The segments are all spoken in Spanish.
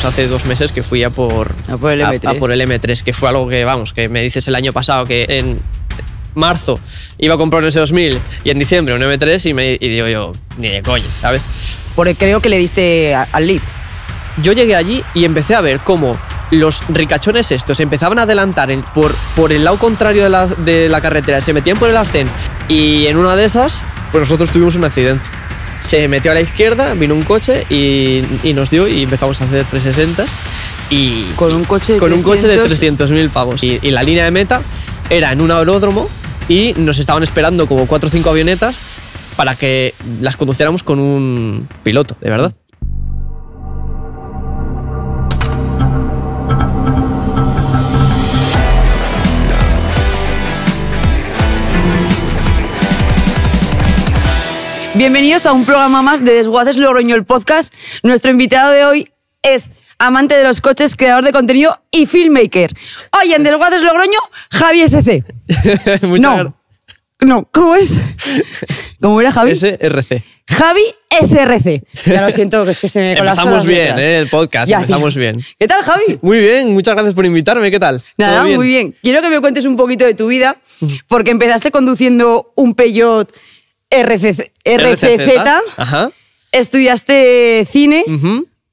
Pues hace dos meses que fui a por, por, el, M3. que fue algo que, vamos, que me dices el año pasado que en marzo iba a comprar un S2000 y en diciembre un M3 y, me, digo yo, ni de coño ¿sabes? Porque creo que le diste al lip Yo llegué allí y empecé a ver cómo los ricachones estos empezaban a adelantar por, por el lado contrario de la, de la carretera, se metían por el arcén y en una de esas, pues nosotros tuvimos un accidente se metió a la izquierda, vino un coche y, nos dio y empezamos a hacer 360 y con un coche de 300.000 pavos y, y, la línea de meta era en un aeródromo y nos estaban esperando como 4 o 5 avionetas para que las conduciéramos con un piloto, de verdad. Bienvenidos a un programa más de Desguaces Logroño, el podcast. Nuestro invitado de hoy es amante de los coches, creador de contenido y filmmaker. Hoy en Desguaces Logroño, Javi SC. no, no, ¿cómo es? ¿Cómo era Javi? SRC. Javi SRC. Ya lo siento, que es que se me colapsa Estamos bien, eh, el podcast, ya, bien. ¿Qué tal, Javi? Muy bien, muchas gracias por invitarme, ¿qué tal? Nada, muy bien. Quiero que me cuentes un poquito de tu vida, porque empezaste conduciendo un Peugeot RCZ, estudiaste cine,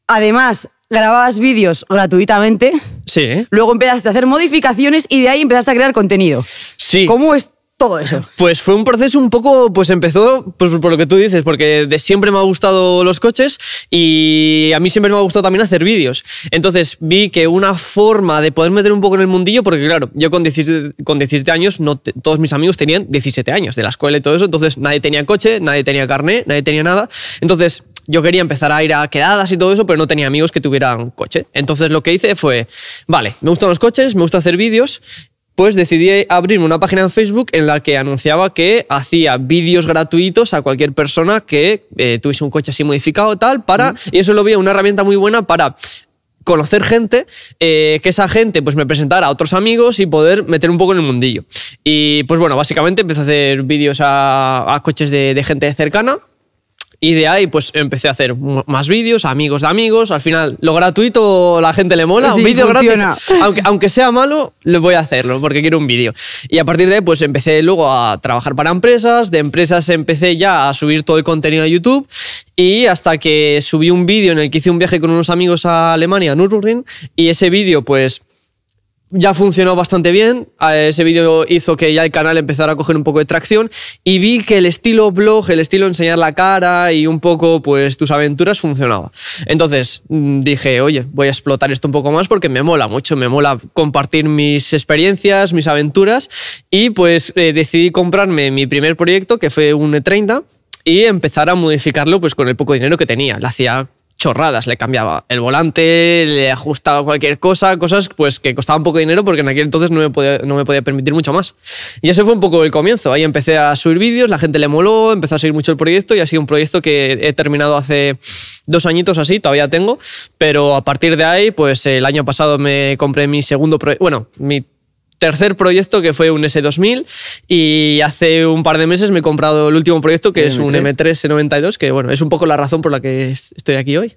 además grababas vídeos gratuitamente. Sí. Luego empezaste a hacer modificaciones y de ahí empezaste a crear contenido. Sí. ¿Cómo es todo eso. Pues fue un proceso un poco, pues empezó pues, por lo que tú dices, porque de siempre me ha gustado los coches y a mí siempre me ha gustado también hacer vídeos. Entonces vi que una forma de poder meter un poco en el mundillo, porque claro, yo con 17, años, no todos mis amigos tenían 17 años de la escuela y todo eso, entonces nadie tenía coche, nadie tenía carnet, nadie tenía nada. Entonces yo quería empezar a ir a quedadas y todo eso, pero no tenía amigos que tuvieran coche. Entonces lo que hice fue, vale, me gustan los coches, me gusta hacer vídeos pues decidí abrirme una página en Facebook en la que anunciaba que hacía vídeos gratuitos a cualquier persona que eh, tuviese un coche así modificado tal para y eso lo veía una herramienta muy buena para conocer gente, eh, que esa gente pues me presentara a otros amigos y poder meter un poco en el mundillo. Y pues bueno, básicamente empecé a hacer vídeos a, coches de gente cercana y de ahí pues empecé a hacer más vídeos, amigos de amigos. Al final, lo gratuito la gente le mola. un vídeo gratis. Aunque, aunque sea malo, le voy a hacerlo porque quiero un vídeo. Y a partir de ahí pues empecé luego a trabajar para empresas. De empresas empecé ya a subir todo el contenido a YouTube. Y hasta que subí un vídeo en el que hice un viaje con unos amigos a Alemania, a Nürburgring. Y ese vídeo pues ya funcionó bastante bien. Ese vídeo hizo que ya el canal empezara a coger un poco de tracción y vi que el estilo blog, el estilo enseñar la cara y un poco pues tus aventuras funcionaba. Entonces mm, dije, oye, voy a explotar esto un poco más porque me mola mucho, me mola compartir mis experiencias, mis aventuras y pues eh, decidí comprarme mi primer proyecto que fue un 30 y empezar a modificarlo pues con el poco dinero que tenía. la hacía chorradas. Le cambiaba el volante, le ajustaba cualquier cosa, cosas pues que costaban poco dinero porque en aquel entonces no me podía, no me podía permitir mucho más. Y ese fue un poco el comienzo. Ahí empecé a subir vídeos, la gente le moló, empezó a seguir mucho el proyecto y ha sido un proyecto que he terminado hace dos añitos así, todavía tengo, pero a partir de ahí, pues el año pasado me compré mi segundo proyecto, bueno, mi tercer proyecto que fue un S2000 y hace un par de meses me he comprado el último proyecto que es un M3 C92, que bueno, es un poco la razón por la que estoy aquí hoy.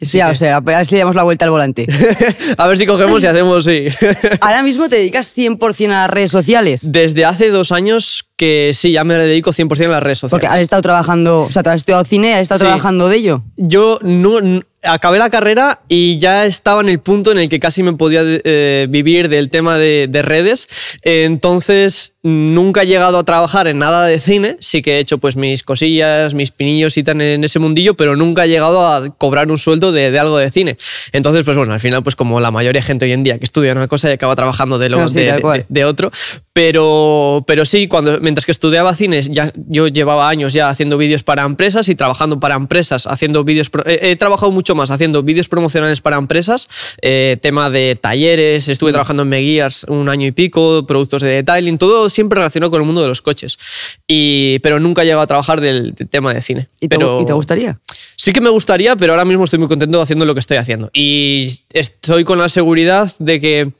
Sí, o sea, a ver si le damos la vuelta al volante. a ver si cogemos y hacemos, sí. Ahora mismo te dedicas 100% a las redes sociales. Desde hace dos años que sí, ya me dedico 100% a las redes sociales. Porque has estado trabajando, o sea, has estudiado cine, has estado trabajando de ello. Yo no, acabé la carrera y ya estaba en el punto en el que casi me podía eh, vivir del tema de, redes. Entonces, nunca he llegado a trabajar en nada de cine. Sí que he hecho pues mis cosillas, mis pinillos y tan en ese mundillo, pero nunca he llegado a cobrar un sueldo de, algo de cine. Entonces, pues bueno, al final, pues como la mayoría de gente hoy en día que estudia una cosa y acaba trabajando de, lo, de, otro. Pero, pero sí, cuando, mientras que estudiaba cines, ya, yo llevaba años ya haciendo vídeos para empresas y trabajando para empresas, haciendo vídeos... he trabajado mucho más haciendo vídeos promocionales para empresas, eh, tema de talleres, estuve mm. trabajando en Meguiars un año y pico, productos de detailing, todo siempre relacionado con el mundo de los coches. pero nunca he a trabajar del, tema de cine. ¿Y te gustaría? Sí que me gustaría, pero ahora mismo estoy muy contento haciendo lo que estoy haciendo. Y estoy con la seguridad de que...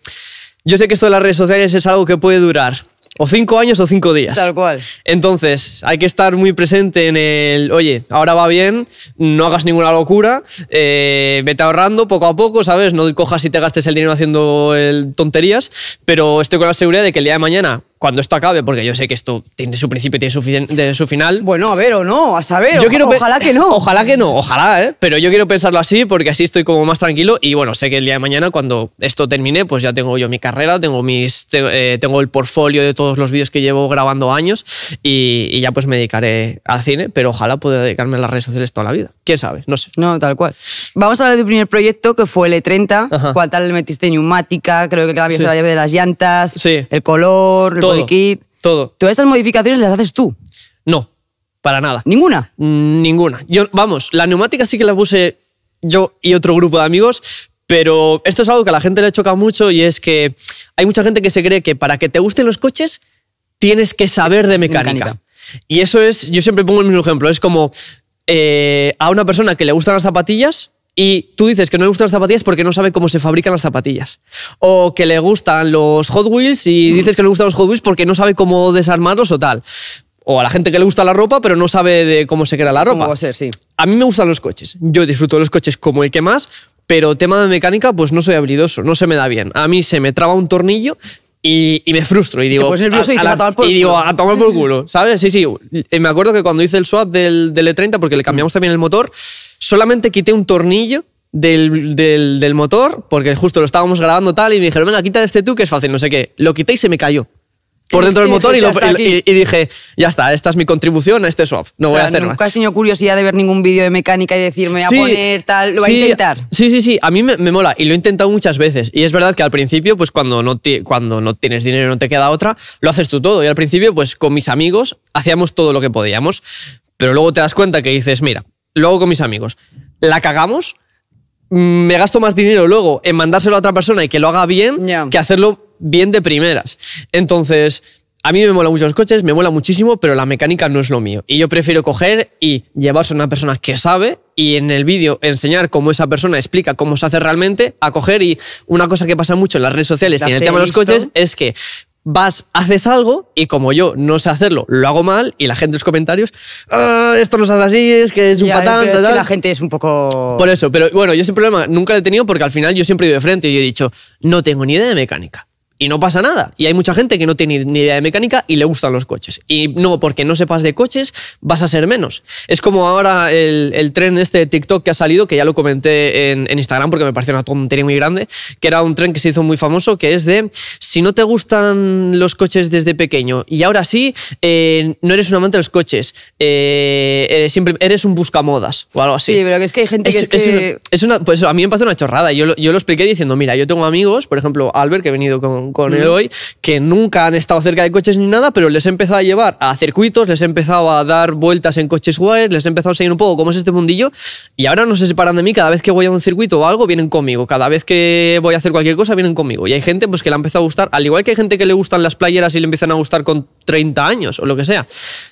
Yo sé que esto de las redes sociales es algo que puede durar o cinco años o cinco días. Tal cual. Entonces, hay que estar muy presente en el, oye, ahora va bien, no hagas ninguna locura, eh, vete ahorrando poco a poco, ¿sabes? No cojas y te gastes el dinero haciendo tonterías, pero estoy con la seguridad de que el día de mañana cuando esto acabe, porque yo sé que esto tiene su principio y tiene su, su final. Bueno, a ver o no, a saber. Yo ojalá que no. Ojalá que no, ojalá, ¿eh? Pero yo quiero pensarlo así porque así estoy como más tranquilo y bueno, sé que el día de mañana cuando esto termine, pues ya tengo yo mi carrera, tengo, mis, eh, tengo el portfolio de todos los vídeos que llevo grabando años y, ya pues me dedicaré al cine, pero ojalá pueda dedicarme a las redes sociales toda la vida. ¿Quién sabe? No sé. No, tal cual. Vamos a hablar del primer proyecto que fue el E30, ¿Cuál tal le metiste neumática, creo que la llave de las llantas, sí. el color, todo. Todas esas modificaciones las haces tú. No, para nada. ¿Ninguna? Mm, ninguna. Yo, vamos, la neumática sí que la puse yo y otro grupo de amigos, pero esto es algo que a la gente le choca mucho y es que hay mucha gente que se cree que para que te gusten los coches tienes que saber de mecánica. Y eso es, yo siempre pongo el mismo ejemplo, es como eh, a una persona que le gustan las zapatillas, y tú dices que no le gustan las zapatillas porque no sabe cómo se fabrican las zapatillas. O que le gustan los Hot Wheels y mm. dices que no le gustan los Hot Wheels porque no sabe cómo desarmarlos o tal. O a la gente que le gusta la ropa pero no sabe de cómo se crea la ropa. A, mí me gustan los coches. Yo disfruto de los coches como el que más, pero tema de mecánica pues no soy habilidoso, no se me da bien. A mí se me traba un tornillo y, me frustro y digo, y, tomar y digo, a tomar por culo, ¿sabes? Sí, sí. Me acuerdo que cuando hice el swap del, del E30, porque le cambiamos mm. también el motor, solamente quité un tornillo del, motor, porque justo lo estábamos grabando tal, y me dijeron, venga, quita este tú, que es fácil, no sé qué. Lo quité y se me cayó por dentro del motor y, dije, ya está, esta es mi contribución a este swap, no voy a hacer nunca más. has tenido curiosidad de ver ningún vídeo de mecánica y decirme, voy a poner tal, lo voy a intentar. Sí, sí, sí, a mí me, mola y lo he intentado muchas veces. Y es verdad que al principio, pues cuando no, cuando no tienes dinero y no te queda otra, lo haces tú todo. Y al principio, pues con mis amigos hacíamos todo lo que podíamos. Pero luego te das cuenta que dices, mira, Luego con mis amigos. La cagamos, me gasto más dinero luego en mandárselo a otra persona y que lo haga bien que hacerlo bien de primeras. Entonces, a mí me mola mucho los coches, me mola muchísimo, pero la mecánica no es lo mío. Y yo prefiero coger y llevarse a una persona que sabe y en el vídeo enseñar cómo esa persona explica cómo se hace realmente, a coger y una cosa que pasa mucho en las redes sociales y en el tema de los coches es que vas, haces algo y como yo no sé hacerlo, lo hago mal y la gente en los comentarios, ah, esto no se hace así, es que es un patán. la gente es un poco... Por eso, pero bueno, yo ese problema nunca lo he tenido porque al final yo siempre he ido de frente y he dicho, no tengo ni idea de mecánica y no pasa nada. Y hay mucha gente que no tiene ni idea de mecánica y le gustan los coches. Y no, porque no sepas de coches, vas a ser menos. Es como ahora el, tren este de este TikTok que ha salido, que ya lo comenté en, Instagram porque me pareció una tontería muy grande, que era un tren que se hizo muy famoso, que es de, si no te gustan los coches desde pequeño y ahora sí, eh, no eres un amante de los coches, eh, eres, siempre, eres un buscamodas o algo así. Sí, pero es que hay gente que es, Una, pues a mí me parece una chorrada. Yo lo, yo lo expliqué diciendo, mira, yo tengo amigos, por ejemplo, Albert, que he venido con con, él mm. hoy, que nunca han estado cerca de coches ni nada, pero les he empezado a llevar a circuitos, les he empezado a dar vueltas en coches guays, les he empezado a enseñar un poco cómo es este mundillo y ahora no se separan de mí, cada vez que voy a un circuito o algo vienen conmigo, cada vez que voy a hacer cualquier cosa vienen conmigo y hay gente pues que le ha empezado a gustar, al igual que hay gente que le gustan las playeras y le empiezan a gustar con 30 años o lo que sea.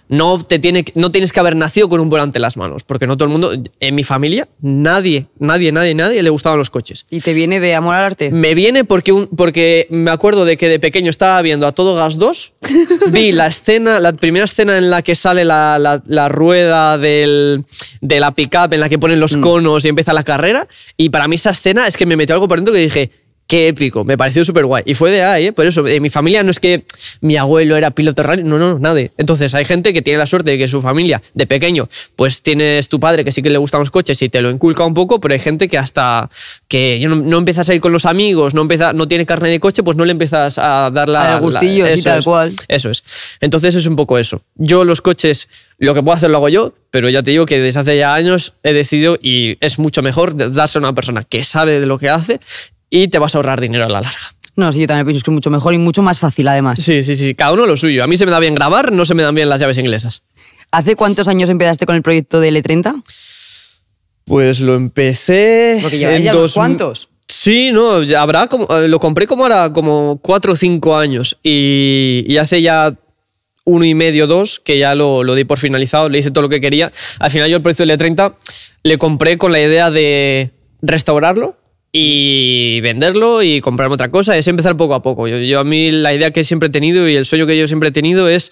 No, te tiene, no tienes que haber nacido con un volante en las manos, porque no todo el mundo, en mi familia, nadie, nadie, nadie, nadie le gustaban los coches. ¿Y te viene de amor al arte? Me viene porque, un, porque me ha acuerdo de que de pequeño estaba viendo a todo gas 2, vi la escena, la primera escena en la que sale la, rueda de la pickup, en la que ponen los mm. conos y empieza la carrera, y para mí esa escena es que me metió algo por dentro que dije, qué épico, me pareció súper guay. Y fue de ahí, ¿eh? por eso, mi familia no es que mi abuelo era piloto rally, no, no, nadie. Entonces hay gente que tiene la suerte de que su familia, de pequeño, pues tienes tu padre que sí que le gustan los coches y te lo inculca un poco, pero hay gente que hasta que no, empiezas a ir con los amigos, no, empieza, no tiene carne de coche, pues no le empiezas a dar la... A tal cual. Eso es. Entonces es un poco eso. Yo los coches lo que puedo hacer lo hago yo, pero ya te digo que desde hace ya años he decidido y es mucho mejor darse a una persona que sabe de lo que hace y te vas a ahorrar dinero a la larga. No, sí, yo también pienso que es mucho mejor y mucho más fácil además. Sí, sí, sí, cada uno lo suyo. A mí se me da bien grabar, no se me dan bien las llaves inglesas. ¿Hace cuántos años empezaste con el proyecto de L30? Pues lo empecé. Porque en ¿Cuántos? Sí, no, habrá como, eh, lo compré como ahora como cuatro o cinco años y, hace ya uno y medio, dos, que ya lo, di por finalizado, le hice todo lo que quería. Al final yo el proyecto de L30 le compré con la idea de restaurarlo y venderlo y comprarme otra cosa. Es empezar poco a poco. Yo, a mí la idea que siempre he tenido y el sueño que yo siempre he tenido es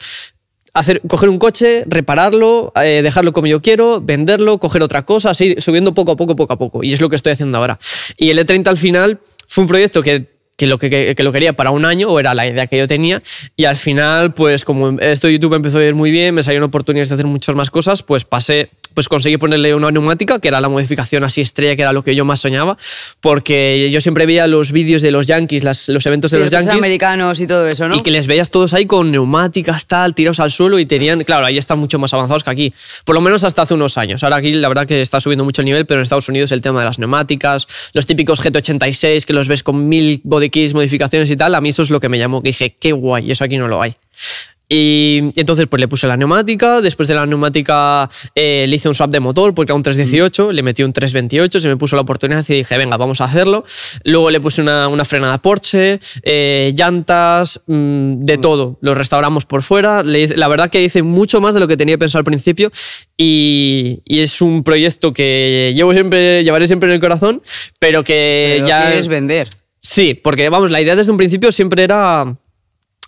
hacer, coger un coche, repararlo, eh, dejarlo como yo quiero, venderlo, coger otra cosa, así subiendo poco a poco, poco a poco. Y es lo que estoy haciendo ahora. Y el E30 al final fue un proyecto que lo, que, lo quería para un año, o era la idea que yo tenía, y al final, pues como esto de YouTube empezó a ir muy bien, me salió salieron oportunidad de hacer muchas más cosas, pues pasé pues conseguí ponerle una neumática, que era la modificación así estrella, que era lo que yo más soñaba, porque yo siempre veía los vídeos de los Yankees, los eventos de los, Yankees. americanos y todo eso, Y que les veías todos ahí con neumáticas, tal, tirados al suelo y tenían, claro, ahí están mucho más avanzados que aquí, por lo menos hasta hace unos años. Ahora aquí la verdad que está subiendo mucho el nivel, pero en Estados Unidos el tema de las neumáticas, los típicos GT86 que los ves con mil body kits, modificaciones y tal, a mí eso es lo que me llamó, que dije, qué guay, eso aquí no lo hay. Y entonces pues le puse la neumática, después de la neumática eh, le hice un swap de motor porque era un 318, le metí un 328, se me puso la oportunidad y dije, venga, vamos a hacerlo. Luego le puse una, una frenada Porsche, eh, llantas, mm, de todo. Lo restauramos por fuera. la verdad que hice mucho más de lo que tenía pensado al principio y, es un proyecto que llevo siempre, llevaré siempre en el corazón, pero que ya... es vender. Sí, porque vamos, la idea desde un principio siempre era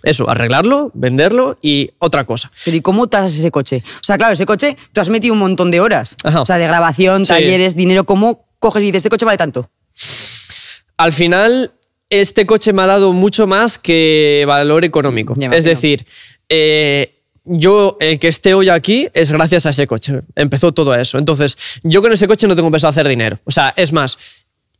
eso, arreglarlo, venderlo y otra cosa. Pero ¿y cómo tasas ese coche? O sea, claro, ese coche, tú has metido un montón de horas. O sea, de grabación, talleres, dinero. ¿Cómo coges y dices, este coche vale tanto? Al final, este coche me ha dado mucho más que valor económico. Es decir, eh, yo, el que esté hoy aquí es gracias a ese coche. Empezó todo eso. Entonces, yo con ese coche no tengo pensado hacer dinero. O sea, es más,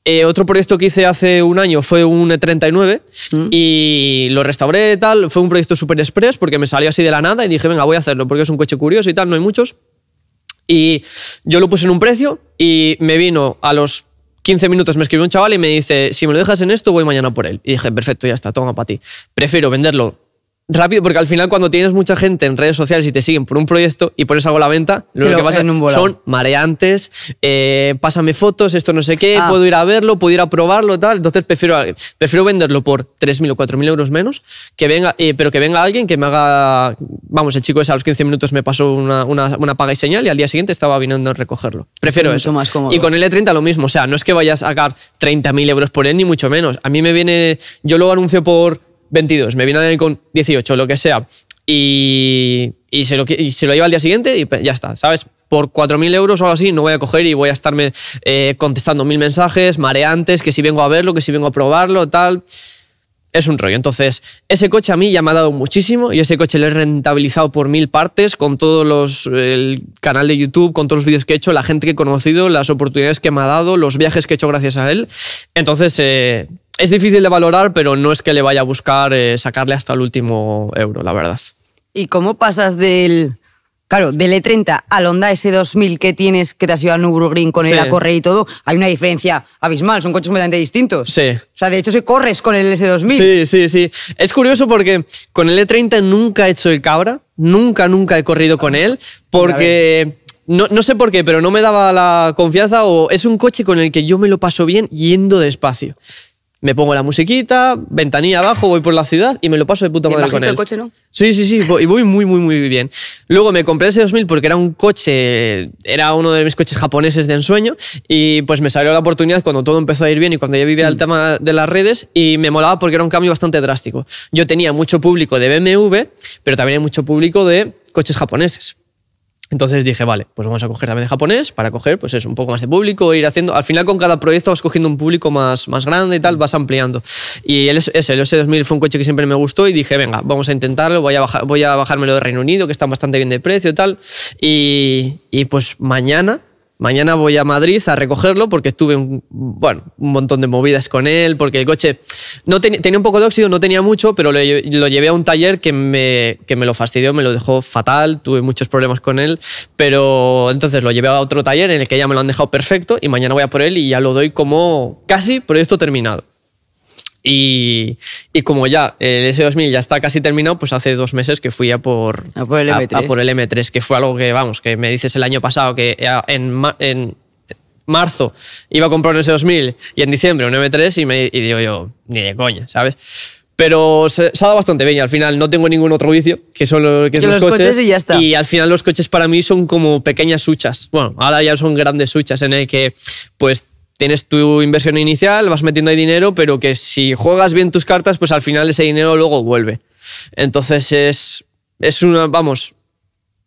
eh, otro proyecto que hice hace un año fue un E39 mm. y lo restauré tal. Fue un proyecto super express porque me salió así de la nada y dije, venga, voy a hacerlo porque es un coche curioso y tal, no hay muchos. Y yo lo puse en un precio y me vino a los 15 minutos me escribió un chaval y me dice, si me lo dejas en esto, voy mañana por él. Y dije, perfecto, ya está, toma para ti. Prefiero venderlo rápido, porque al final cuando tienes mucha gente en redes sociales y te siguen por un proyecto y pones algo a la venta, lo, que pasa son mareantes, eh, pásame fotos, esto no sé qué, ah. puedo ir a verlo, puedo ir a probarlo, tal. Entonces prefiero, prefiero venderlo por 3.000 o 4.000 euros menos, que venga, eh, pero que venga alguien que me haga, vamos, el chico ese a los 15 minutos me pasó una, paga y señal y al día siguiente estaba viniendo a recogerlo. Prefiero eso. y con el L30 lo mismo, o sea, no es que vayas a sacar 30.000 euros por él, ni mucho menos. A mí me viene, yo lo anuncio por 22, me viene alguien con 18, lo que sea, y, se lo, lleva al día siguiente y ya está, ¿sabes? por 4.000 euros o algo así, no voy a coger y voy a estarme eh, contestando mil mensajes, mareantes, que si vengo a verlo, que si vengo a probarlo, tal. Es un rollo. Entonces, ese coche a mí ya me ha dado muchísimo y ese coche lo he rentabilizado por mil partes con todos los. el canal de YouTube, con todos los vídeos que he hecho, la gente que he conocido, las oportunidades que me ha dado, los viajes que he hecho gracias a él. Entonces, eh, es difícil de valorar, pero no es que le vaya a buscar eh, sacarle hasta el último euro, la verdad. ¿Y cómo pasas del, claro, del E30 al Honda S2000 que tienes, que te has ido a Green con él a correr y todo? Hay una diferencia abismal, son coches completamente distintos. Sí. O sea, de hecho, si corres con el S2000. Sí, sí, sí. Es curioso porque con el E30 nunca he hecho el cabra, nunca, nunca he corrido con él, porque... No, no, sé por qué, pero no me daba la confianza o es un coche con el que yo me lo paso bien yendo despacio. Me pongo la musiquita, ventanilla abajo, voy por la ciudad y me lo paso de puta madre con él. el coche, ¿no? Sí, sí, sí, y voy muy, muy, muy bien. Luego me compré ese 2000 porque era un coche, era uno de mis coches japoneses de ensueño y pues me salió la oportunidad cuando todo empezó a ir bien y cuando ya vivía el mm. tema de las redes y me molaba porque era un cambio bastante drástico. Yo tenía mucho público de BMW, pero también hay mucho público de coches japoneses. Entonces dije, vale, pues vamos a coger también de japonés para coger, pues es un poco más de público, ir haciendo. Al final, con cada proyecto vas cogiendo un público más, más grande y tal, vas ampliando. Y el, ese, el S2000 fue un coche que siempre me gustó y dije, venga, vamos a intentarlo, voy a, voy a bajármelo de Reino Unido, que está bastante bien de precio y tal. Y, y pues mañana Mañana voy a Madrid a recogerlo porque estuve un, bueno, un montón de movidas con él, porque el coche no tenía un poco de óxido, no tenía mucho, pero lo, llevé a un taller que me, que me, lo fastidió, me lo dejó fatal, tuve muchos problemas con él, pero entonces lo llevé a otro taller en el que ya me lo han dejado perfecto y mañana voy a por él y ya lo doy como casi proyecto terminado. Y, como ya el S2000 ya está casi terminado, pues hace dos meses que fui a por, por, el, M3. que fue algo que, vamos, que me dices el año pasado que eh, en, marzo iba a comprar un S2000 y en diciembre un M3 y, me, digo yo, ni de coña, ¿sabes? Pero se, ha dado bastante bien y al final no tengo ningún otro vicio, que son, los, coches, y ya está. Y al final los coches para mí son como pequeñas huchas. Bueno, ahora ya son grandes huchas en el que pues tienes tu inversión inicial, vas metiendo ahí dinero, pero que si juegas bien tus cartas, pues al final ese dinero luego vuelve. Entonces es, es una, vamos,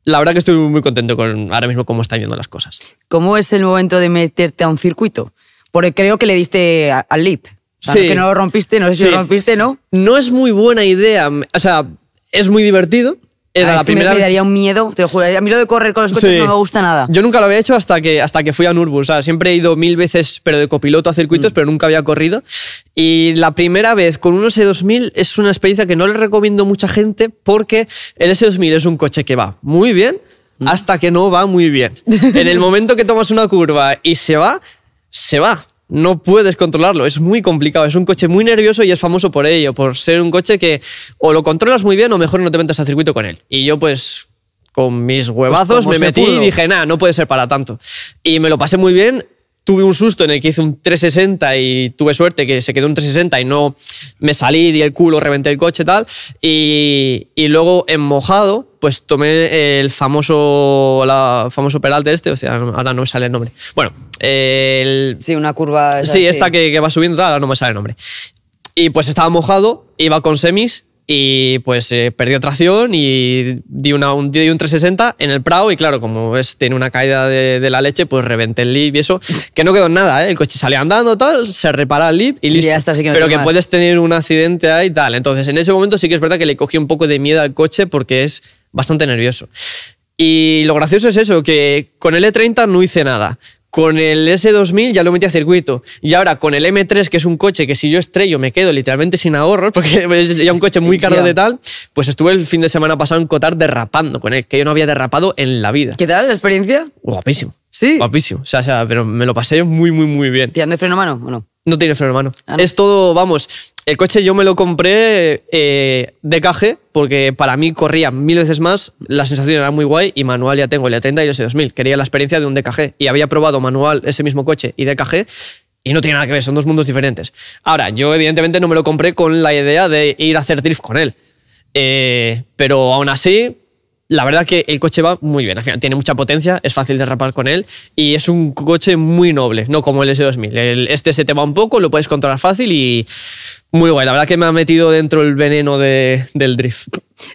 la verdad que estoy muy contento con ahora mismo cómo están yendo las cosas. ¿Cómo es el momento de meterte a un circuito? Porque creo que le diste al LIP. O sea, que no lo rompiste, no sé si lo rompiste, ¿no? No es muy buena idea. O sea, es muy divertido, era ah, la primera que me, daría un miedo, te lo juro. A mí lo de correr con los coches no me gusta nada. Yo nunca lo había hecho hasta que, hasta que fui a Nürburgring. siempre he ido mil veces, pero de copiloto a circuitos, mm. pero nunca había corrido. Y la primera vez con un S2000 es una experiencia que no le recomiendo a mucha gente porque el S2000 es un coche que va muy bien mm. hasta que no va muy bien. en el momento que tomas una curva y se va, se va no puedes controlarlo. Es muy complicado. Es un coche muy nervioso y es famoso por ello, por ser un coche que o lo controlas muy bien o mejor no te metas a circuito con él. Y yo pues con mis pues huevazos me metí y dije, nada, no puede ser para tanto. Y me lo pasé muy bien tuve un susto en el que hice un 360 y tuve suerte que se quedó un 360 y no me salí, di el culo, reventé el coche tal. Y, y luego en mojado, pues tomé el famoso, la famoso peralte este, o sea, ahora no me sale el nombre. Bueno, el, Sí, una curva. sí, esta Que, que, va subiendo, tal, ahora no me sale el nombre. Y pues estaba mojado, iba con semis y pues eh, perdió tracción y di, una, un, un 360 en el Prado y claro, como ves, tiene una caída de, la leche, pues reventé el lip y eso, que no quedó nada, ¿eh? el coche sale andando, tal, se repara el lip y listo. Pero que puedes tener un accidente ahí y tal. Entonces, en ese momento sí que es verdad que le cogí un poco de miedo al coche porque es bastante nervioso. Y lo gracioso es eso, que con el E30 no hice nada. Con el S2000 ya lo metí a circuito. Y ahora con el M3, que es un coche que si yo estrello me quedo literalmente sin ahorros, porque es ya un coche muy caro de tal, pues estuve el fin de semana pasado en Cotar derrapando con él, que yo no había derrapado en la vida. ¿Qué tal la experiencia? Guapísimo. Sí. Guapísimo. O sea, pero me lo pasé muy, muy, muy bien. ¿Tirando de freno mano o no? No tiene freno hermano. Ah, es todo, vamos, el coche yo me lo compré eh, de porque para mí corría mil veces más, la sensación era muy guay y manual ya tengo el e A30 y el 2000 Quería la experiencia de un DKG y había probado manual ese mismo coche y DKG y no tiene nada que ver, son dos mundos diferentes. Ahora, yo evidentemente no me lo compré con la idea de ir a hacer drift con él. Eh, pero aún así, la verdad que el coche va muy bien. Al final tiene mucha potencia, es fácil derrapar con él y es un coche muy noble, no como el S2000. este se te va un poco, lo puedes controlar fácil y muy guay. La verdad que me ha metido dentro el veneno de, del drift.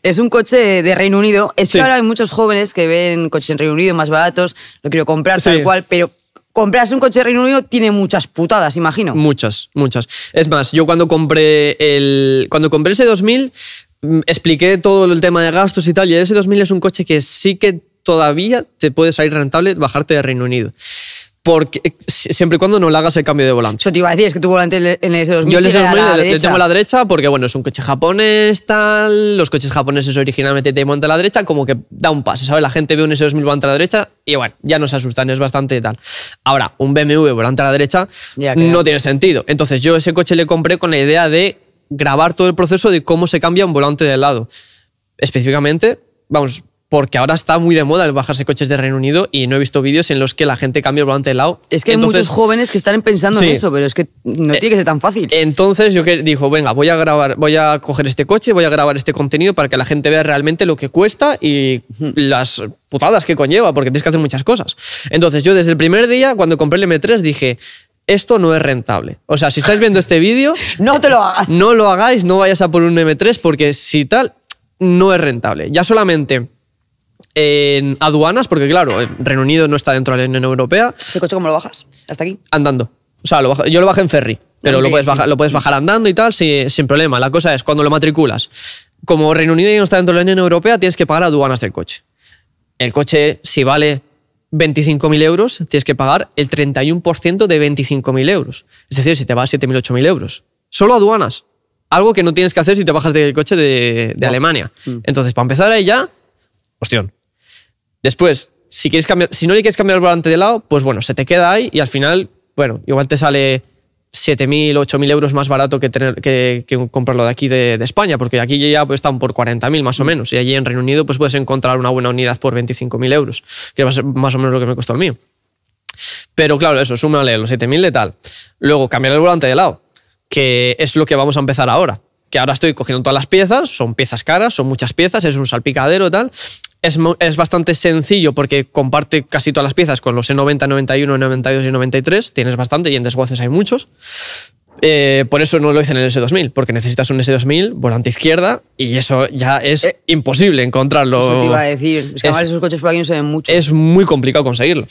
Es un coche de Reino Unido. Es que ahora hay muchos jóvenes que ven coches en Reino Unido más baratos, lo quiero comprar tal cual, pero comprarse un coche de Reino Unido tiene muchas putadas, imagino. Muchas, muchas. Es más, yo cuando compré el cuando compré ese 2000 Mm, expliqué todo el tema de gastos y tal, y el S2000 es un coche que sí que todavía te puede salir rentable bajarte de Reino Unido. Porque, eh, siempre y cuando no le hagas el cambio de volante. yo te iba a decir, es que tu volante en el S2000 Yo la le, eh, tengo la derecha porque, bueno, es un coche japonés, tal. Los coches japoneses originalmente te montan a la derecha, como que da un pase, ¿sabes? La gente ve un S2000 volante a la derecha y, bueno, ya no se asustan, es bastante tal. Ahora, un BMW volante a la derecha no tiene sentido. Entonces, yo ese coche le compré con la idea de grabar todo el proceso de cómo se cambia un volante de lado. Específicamente, vamos, porque ahora está muy de moda el bajarse coches de Reino Unido y no he visto vídeos en los que la gente cambia el volante de lado. Es que hay muchos jóvenes que están pensando en eso, pero es que no eh, tiene que ser tan fácil. Entonces yo que dijo, venga, voy a grabar, voy a coger este coche, voy a grabar este contenido para que la gente vea realmente lo que cuesta y las putadas que conlleva, porque tienes que hacer muchas cosas. Entonces yo desde el primer día, cuando compré el M3, dije, esto no es rentable. O sea, si estáis viendo este vídeo... no te lo hagas. No lo hagáis, no vayas a por un M3 porque si tal, no es rentable. Ya solamente en aduanas, porque claro, Reino Unido no está dentro de la Unión Europea. ¿Ese coche cómo lo bajas? ¿Hasta aquí? Andando. O sea, yo lo bajé en ferry, pero lo, puedes bajar, lo puedes bajar andando y tal sin problema. La cosa es, cuando lo matriculas, como Reino Unido ya no está dentro de la Unión Europea, tienes que pagar aduanas del coche. El coche, si vale 25.000 euros, tienes que pagar el 31% de 25.000 euros. Es decir, si te vas 7.000, 8.000 euros. Solo aduanas. Algo que no tienes que hacer si te bajas del coche de, Alemania. Mm. Entonces, para empezar ahí ya, cuestión. Después, si, quieres si no le quieres cambiar el volante de lado, pues bueno, se te queda ahí y al final, bueno, igual te sale 7.000, 8.000 euros más barato que, tener, que, comprarlo de aquí de, España, porque aquí ya pues, están por 40.000 más o mm. menos, y allí en Reino Unido pues, puedes encontrar una buena unidad por 25.000 euros, que va a ser más o menos lo que me costó el mío. Pero claro, eso, súmale los 7.000 de tal. Luego, cambiar el volante de lado, que es lo que vamos a empezar ahora. Que ahora estoy cogiendo todas las piezas, son piezas caras, son muchas piezas, es un salpicadero tal es, bastante sencillo porque comparte casi todas las piezas con los E90, 91, 92 y 93. E e Tienes bastante y en desguaces hay muchos. Eh, por eso no lo hice en el S2000, porque necesitas un S2000 volante izquierda y eso ya es eh, imposible encontrarlo. Eso decir. Es esos coches por aquí no mucho. Es muy complicado conseguirlo.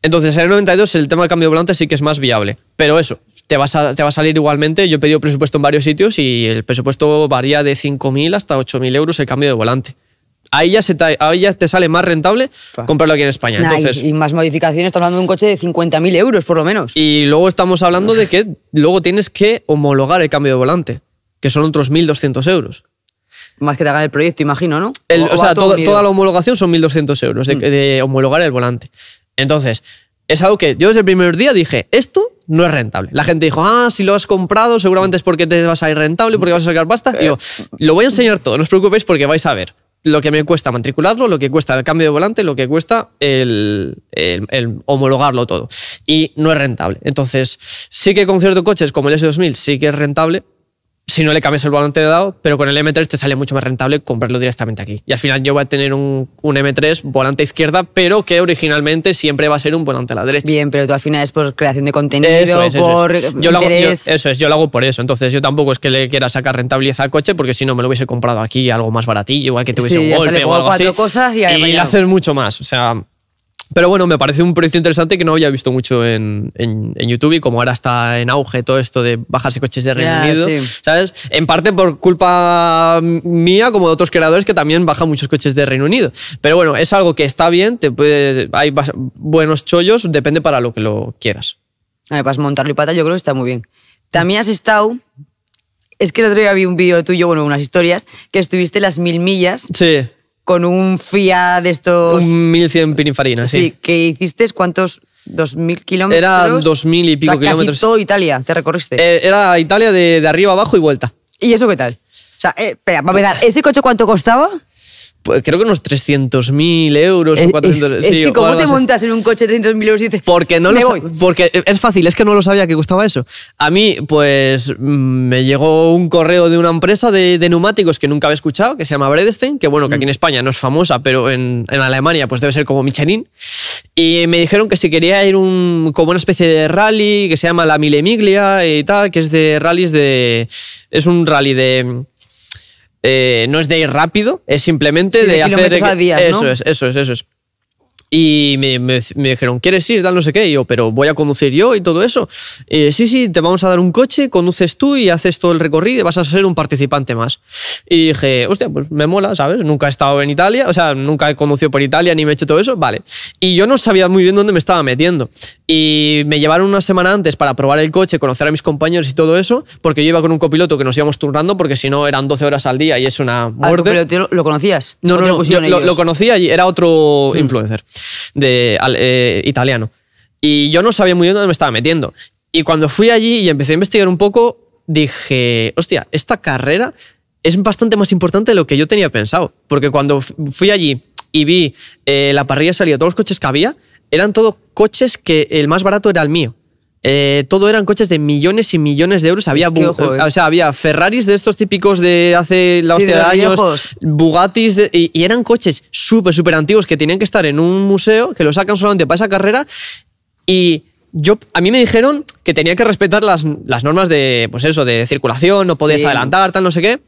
Entonces, en el 92 el tema de cambio de volante sí que es más viable. Pero eso, te, vas te va a salir igualmente. Yo he pedido presupuesto en varios sitios y el presupuesto varía de 5.000 hasta 8.000 euros el cambio de volante ahí ya, se te, sale más rentable comprarlo aquí en España. y, más modificaciones, estamos hablando de un coche de 50.000 euros por lo menos. Y luego estamos hablando de que luego tienes que homologar el cambio de volante, que son otros 1.200 euros. Más que te el proyecto, imagino, ¿no? o, sea, toda la homologación son 1.200 euros de, mm. de homologar el volante. Entonces, es algo que yo desde el primer día dije, esto no es rentable. La gente dijo, ah, si lo has comprado, seguramente es porque te vas a ir rentable, porque vas a sacar pasta. Yo eh. lo voy a enseñar todo, no os preocupéis porque vais a ver lo que me cuesta matricularlo, lo que cuesta el cambio de volante, lo que cuesta el, homologarlo todo. Y no es rentable. Entonces, sí que con ciertos coches como el S2000 sí que es rentable, si no le cambias el volante de lado dado, pero con el M3 te sale mucho más rentable comprarlo directamente aquí. Y al final yo voy a tener un, M3 volante izquierda, pero que originalmente siempre va a ser un volante a la derecha. Bien, pero tú al final es por creación de contenido, eso es, por Yo lo hago, eso es, yo lo hago por eso. Entonces yo tampoco es que le quiera sacar rentabilidad al coche, porque si no me lo hubiese comprado aquí algo más baratillo, igual que tuviese un golpe o algo así. Cosas y, y haces mucho más. O sea, pero bueno, me parece un proyecto interesante que no había visto mucho en, YouTube y como ahora está en auge todo esto de bajarse coches de Reino Unido, ¿sabes? En parte por culpa mía, como de otros creadores que también bajan muchos coches de Reino Unido. Pero bueno, es algo que está bien, te hay buenos chollos, depende para lo que lo quieras. A ver, para montarlo y pata yo creo que está muy bien. También has estado... Es que el otro día vi un vídeo tuyo, bueno, unas historias, que estuviste las mil millas. Sí con un Fiat de estos... Un 1100 Pininfarina, sí. Sí, que hiciste cuántos... 2.000 kilómetros. Era 2.000 y pico kilómetros. Casi todo Italia, te recorriste. Eh, era Italia de, de, arriba abajo y vuelta. ¿Y eso qué tal? O sea, eh, espera, vamos a ¿ese coche cuánto costaba? Pues creo que unos 300.000 euros o 400. Es, es que, ¿cómo te montas en un coche 300.000 euros y dices.? Porque no me voy. Porque es fácil, es que no lo sabía que costaba eso. A mí, pues, mm, me llegó un correo de una empresa de, neumáticos que nunca había escuchado, que se llama Bredestein, que bueno, que aquí en mm. España no es famosa, pero en, Alemania, pues debe ser como Michelin. Y me dijeron que si quería ir un, como una especie de rally que se llama la Milemiglia y tal, que es de rallies de. Es un rally de eh, no es de ir rápido, es simplemente de, hacer. A eso es, eso es, eso es. Y me, me, me, dijeron, ¿quieres ir? Tal no sé qué. Y yo, pero voy a conducir yo y todo eso. Eh, sí, sí, te vamos a dar un coche, conduces tú y haces todo el recorrido y vas a ser un participante más. Y dije, hostia, pues me mola, ¿sabes? Nunca he estado en Italia, o sea, nunca he conducido por Italia ni me he hecho todo eso. Vale. Y yo no sabía muy bien dónde me estaba metiendo. Y me llevaron una semana antes para probar el coche, conocer a mis compañeros y todo eso, porque yo iba con un copiloto que nos íbamos turnando, porque si no eran 12 horas al día y es una ah, muerte. ¿Pero lo conocías? No, no, no, lo, conocía y era otro influencer de, eh, italiano. Y yo no sabía muy bien dónde me estaba metiendo. Y cuando fui allí y empecé a investigar un poco, dije, hostia, esta carrera es bastante más importante de lo que yo tenía pensado. Porque cuando fui allí y vi eh, la parrilla salida, todos los coches que había, eran todos coches que el más barato era el mío. Eh, todo eran coches de millones y millones de euros. Había, eh. o sea, había Ferraris de estos típicos de hace la de, años, Bugattis, y, eran coches súper, súper antiguos que tenían que estar en un museo, que lo sacan solamente para esa carrera. Y yo, a mí me dijeron que tenía que respetar las, normas de, pues eso, de circulación, no podías adelantar, tal, no sé qué.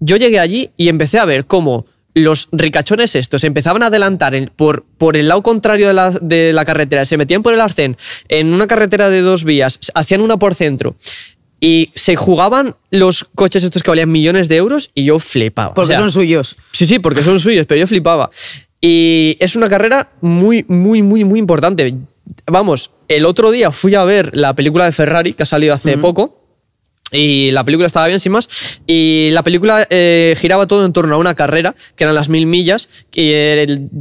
Yo llegué allí y empecé a ver cómo los ricachones estos empezaban a adelantar por, por, el lado contrario de la, carretera, se metían por el arcén en una carretera de dos vías, hacían una por centro. Y se jugaban los coches estos que valían millones de euros y yo flipaba. Porque son suyos. Sí, sí, porque son suyos, pero yo flipaba. Y es una carrera muy, muy, muy, muy importante. Vamos, el otro día fui a ver la película de Ferrari que ha salido hace poco y la película estaba bien, sin más. Y la película eh, giraba todo en torno a una carrera, que eran las mil millas, y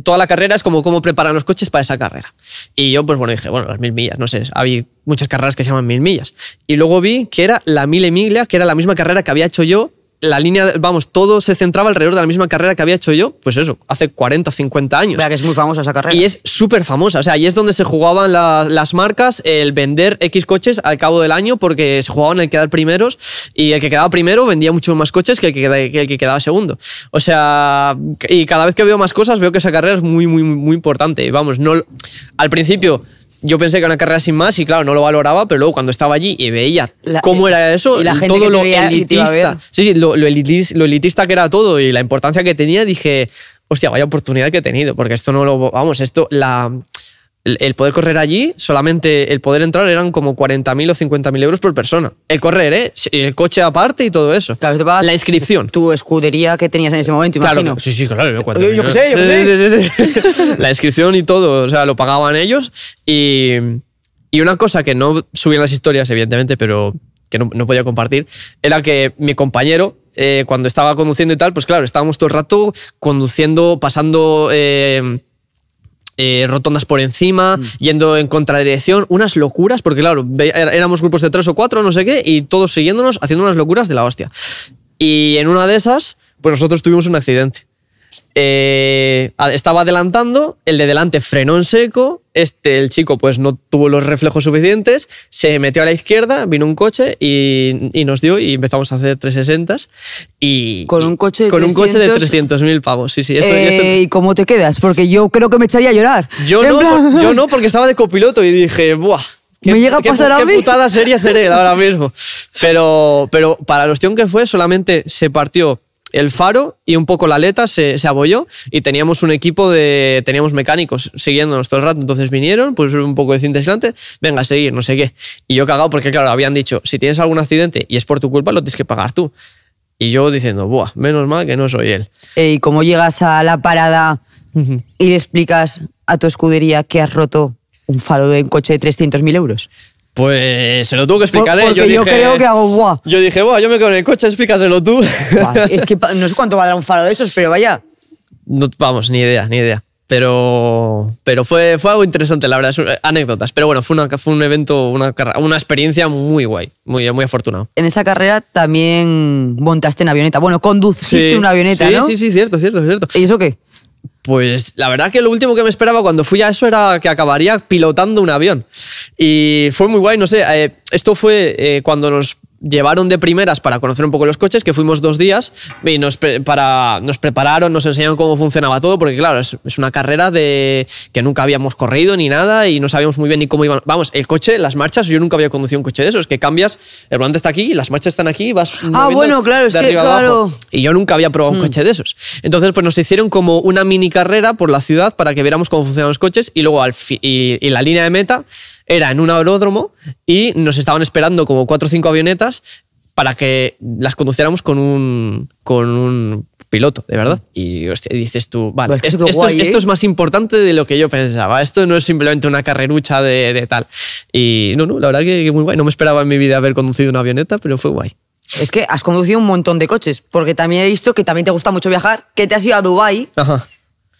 toda la carrera es como cómo preparan los coches para esa carrera. Y yo, pues bueno, dije, bueno, las mil millas, no sé, había muchas carreras que se llaman mil millas. Y luego vi que era la mil milla, que era la misma carrera que había hecho yo la línea, vamos, todo se centraba alrededor de la misma carrera que había hecho yo, pues eso, hace 40 o 50 años. Vea que es muy famosa esa carrera. Y es súper famosa, o sea, ahí es donde se jugaban las marcas el vender X coches al cabo del año porque se jugaban el quedar primeros y el que quedaba primero vendía muchos más coches que el que, quedaba segundo. O sea, y cada vez que veo más cosas veo que esa carrera es muy, muy, muy importante. Vamos, no, al principio yo pensé que era una carrera sin más y claro, no lo valoraba, pero luego cuando estaba allí y veía cómo eh, era eso, todo lo elitista. Sí, sí lo, elitista, lo, elitista que era todo y la importancia que tenía, dije, hostia, vaya oportunidad que he tenido, porque esto no lo. Vamos, esto, la, el, poder correr allí, solamente el poder entrar eran como 40.000 o 50.000 euros por persona. El correr, ¿eh? El coche aparte y todo eso. la inscripción. Tu escudería que tenías en ese momento, claro, imagino. Sí, sí, claro. Yo, qué sé, yo la inscripción y todo, o sea, lo pagaban ellos. Y, una cosa que no subían en las historias, evidentemente, pero que no, no podía compartir, era que mi compañero, eh, cuando estaba conduciendo y tal, pues claro, estábamos todo el rato conduciendo, pasando... Eh, eh, rotondas por encima, mm. yendo en contradirección, unas locuras, porque claro, er, éramos grupos de tres o cuatro, no sé qué, y todos siguiéndonos, haciendo unas locuras de la hostia. Y en una de esas, pues nosotros tuvimos un accidente. Eh, estaba adelantando, el de delante frenó en seco, este, el chico pues no tuvo los reflejos suficientes, se metió a la izquierda, vino un coche y, nos dio y empezamos a hacer 360s. Y, con un coche de con mil pavos, sí, sí. Esto, eh, ¿Y cómo te quedas? Porque yo creo que me echaría a llorar. Yo, no, yo no, porque estaba de copiloto y dije, ¡buah! ¿Me llega a pasar qué, a putada seria seré ahora mismo. Pero, pero para la cuestión que fue, solamente se partió el faro y un poco la aleta se, se abolló y teníamos un equipo de. teníamos mecánicos siguiéndonos todo el rato. Entonces vinieron, pues un poco de cinta aislante, venga, a seguir, no sé qué. Y yo cagado porque, claro, habían dicho, si tienes algún accidente y es por tu culpa, lo tienes que pagar tú. Y yo diciendo, buah, menos mal que no soy él. ¿Y cómo llegas a la parada y le explicas a tu escudería que has roto un faro de un coche de 300.000 euros? Pues se lo tuvo que explicar, ¿eh? yo, yo creo que hago guau. Yo dije, guau, yo me quedo en el coche, explícaselo tú. es que no sé cuánto va a dar un faro de esos, pero vaya. No, vamos, ni idea, ni idea. Pero, fue, fue algo interesante, la verdad, eh, anécdotas. Pero bueno, fue, un evento, una, una experiencia muy guay, muy, muy afortunado. En esa carrera también montaste en avioneta. Bueno, conduciste una avioneta, sí, ¿no? Sí, sí, cierto, cierto, cierto. ¿Y eso qué? Pues la verdad que lo último que me esperaba cuando fui a eso era que acabaría pilotando un avión. Y fue muy guay, no sé, eh, esto fue eh, cuando nos llevaron de primeras para conocer un poco los coches, que fuimos dos días y nos, para, nos prepararon, nos enseñaron cómo funcionaba todo, porque claro, es, una carrera de que nunca habíamos corrido ni nada y no sabíamos muy bien ni cómo iban. Vamos, el coche, las marchas, yo nunca había conducido un coche de esos, que cambias, el volante está aquí, las marchas están aquí, vas... Ah, bueno, claro, es que claro. y yo nunca había probado un mm. coche de esos. Entonces, pues nos hicieron como una mini carrera por la ciudad para que viéramos cómo funcionaban los coches y luego al y la línea de meta era en un aeródromo y nos estaban esperando como cuatro o cinco avionetas para que las conduciéramos con un, con un piloto, de verdad. Mm. Y dices tú, vale, pues esto, es ¿eh? más importante de lo que yo pensaba. Esto no es simplemente una carrerucha de, de tal. Y no, no, la verdad que, muy guay. No me esperaba en mi vida haber conducido una avioneta, pero fue guay. Es que has conducido un montón de coches, porque también he visto que también te gusta mucho viajar, que te has ido a Dubái. Ajá.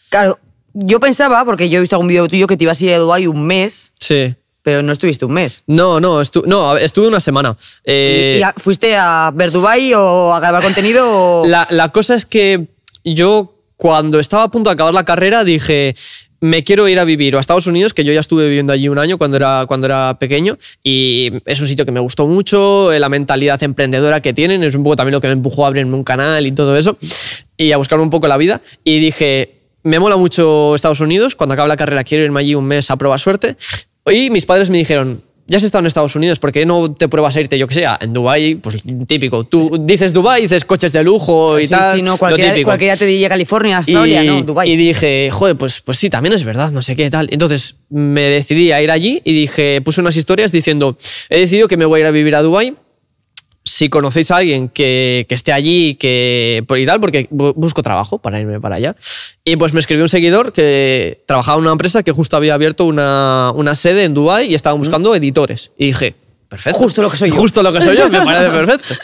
Claro, yo pensaba, porque yo he visto algún vídeo tuyo, que te ibas a ir a Dubái un mes. Sí. Pero no estuviste un mes. No, no, no estuve una semana. Eh, fuiste a ver Dubai o a grabar contenido? La, cosa es que yo cuando estaba a punto de acabar la carrera dije, me quiero ir a vivir o a Estados Unidos, que yo ya estuve viviendo allí un año cuando era, cuando era pequeño, y es un sitio que me gustó mucho, eh, la mentalidad emprendedora que tienen, es un poco también lo que me empujó a abrirme un canal y todo eso, y a buscarme un poco la vida, y dije, me mola mucho Estados Unidos, cuando acabe la carrera quiero irme allí un mes a probar suerte, y mis padres me dijeron, ya has estado en Estados Unidos, ¿por qué no te pruebas a irte, yo que sea, en Dubai Pues típico. Tú dices Dubai dices coches de lujo y tal. Sí, no, cualquiera, te diría California, Australia, ¿no? Dubai Y dije, joder, pues, pues sí, también es verdad, no sé qué tal. Entonces me decidí a ir allí y dije, puse unas historias diciendo, he decidido que me voy a ir a vivir a Dubai si conocéis a alguien que, esté allí que, y tal, porque busco trabajo para irme para allá. Y pues me escribió un seguidor que trabajaba en una empresa que justo había abierto una, sede en Dubái y estaban buscando editores. Y dije, perfecto. Justo lo que soy yo. Justo lo que soy yo, me parece perfecto.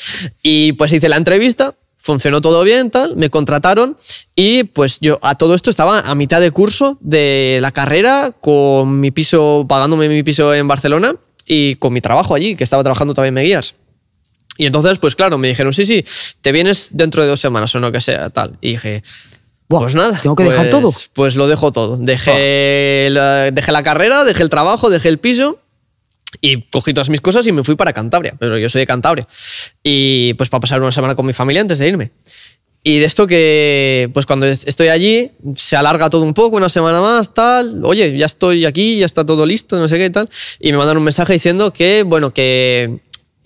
Y pues hice la entrevista, funcionó todo bien, tal, me contrataron y pues yo a todo esto estaba a mitad de curso de la carrera con mi piso, pagándome mi piso en Barcelona y con mi trabajo allí, que estaba trabajando también en Meguías. Y entonces, pues claro, me dijeron, sí, sí, te vienes dentro de dos semanas o no que sea, tal. Y dije, pues nada. ¿Tengo que dejar pues, todo? Pues lo dejo todo. Dejé, ah. dejé la carrera, dejé el trabajo, dejé el piso y cogí todas mis cosas y me fui para Cantabria. Pero yo soy de Cantabria. Y pues para pasar una semana con mi familia antes de irme. Y de esto que, pues cuando estoy allí, se alarga todo un poco, una semana más, tal. Oye, ya estoy aquí, ya está todo listo, no sé qué y tal. Y me mandan un mensaje diciendo que, bueno, que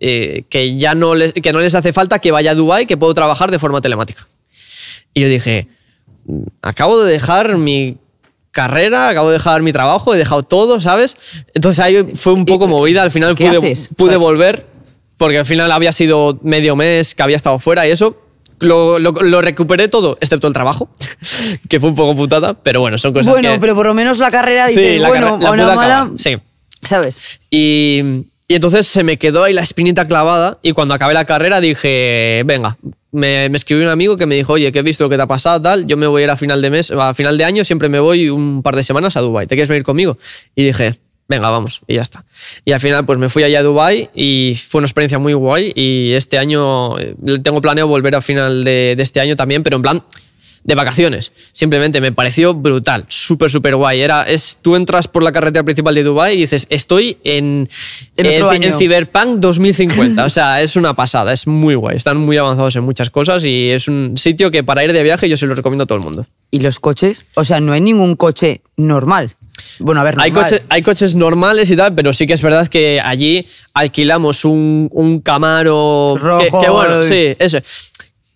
eh, que ya no les, que no les hace falta que vaya a Dubai, que puedo trabajar de forma telemática. Y yo dije, mm, acabo de dejar mi carrera, acabo de dejar mi trabajo, he dejado todo, ¿sabes? Entonces ahí fue un poco movida, al final pude, volver, porque al final había sido medio mes que había estado fuera y eso. Lo, recuperé todo, excepto el trabajo, que fue un poco putada, pero bueno, son cosas Bueno, pero por lo menos la carrera, sí, bueno, mala, sí. ¿sabes? Y, y entonces se me quedó ahí la espinita clavada y cuando acabé la carrera dije, venga, me, escribió un amigo que me dijo, oye, que he visto lo que te ha pasado, tal, yo me voy a ir a final de mes, a final de año, siempre me voy un par de semanas a Dubai, ¿te quieres venir conmigo? Y dije, venga, vamos, y ya está. Y al final pues me fui allá a Dubai y fue una experiencia muy guay y este año eh, tengo planeo volver a final de este año también, pero en plan de vacaciones. Simplemente me pareció brutal, súper, súper guay. Era, es, tú entras por la carretera principal de Dubai y dices, estoy en, en, Cyberpunk 2050. o sea, es una pasada, es muy guay. Están muy avanzados en muchas cosas y es un sitio que para ir de viaje yo se lo recomiendo a todo el mundo. ¿Y los coches? O sea, no hay ningún coche normal. Bueno, a ver, Hay, hay coches normales y tal, pero sí que es verdad que allí alquilamos un, un Camaro... Rojo. Que, bueno, sí, ese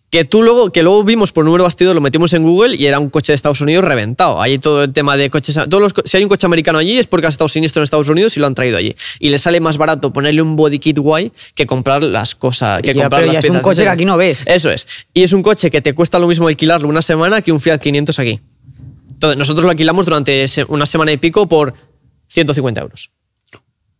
que tú luego, que luego vimos por número bastido, lo metimos en Google y era un coche de Estados Unidos reventado. Ahí todo el tema de coches. Todos si hay un coche americano allí es porque ha estado siniestro en Estados Unidos y lo han traído allí. Y le sale más barato ponerle un body kit guay que comprar las cosas. Que comprar pero es un coche que aquí no ves. Eso es. Y es un coche que te cuesta lo mismo alquilarlo una semana que un Fiat 500 aquí. Entonces, nosotros lo alquilamos durante una semana y pico por 150 euros.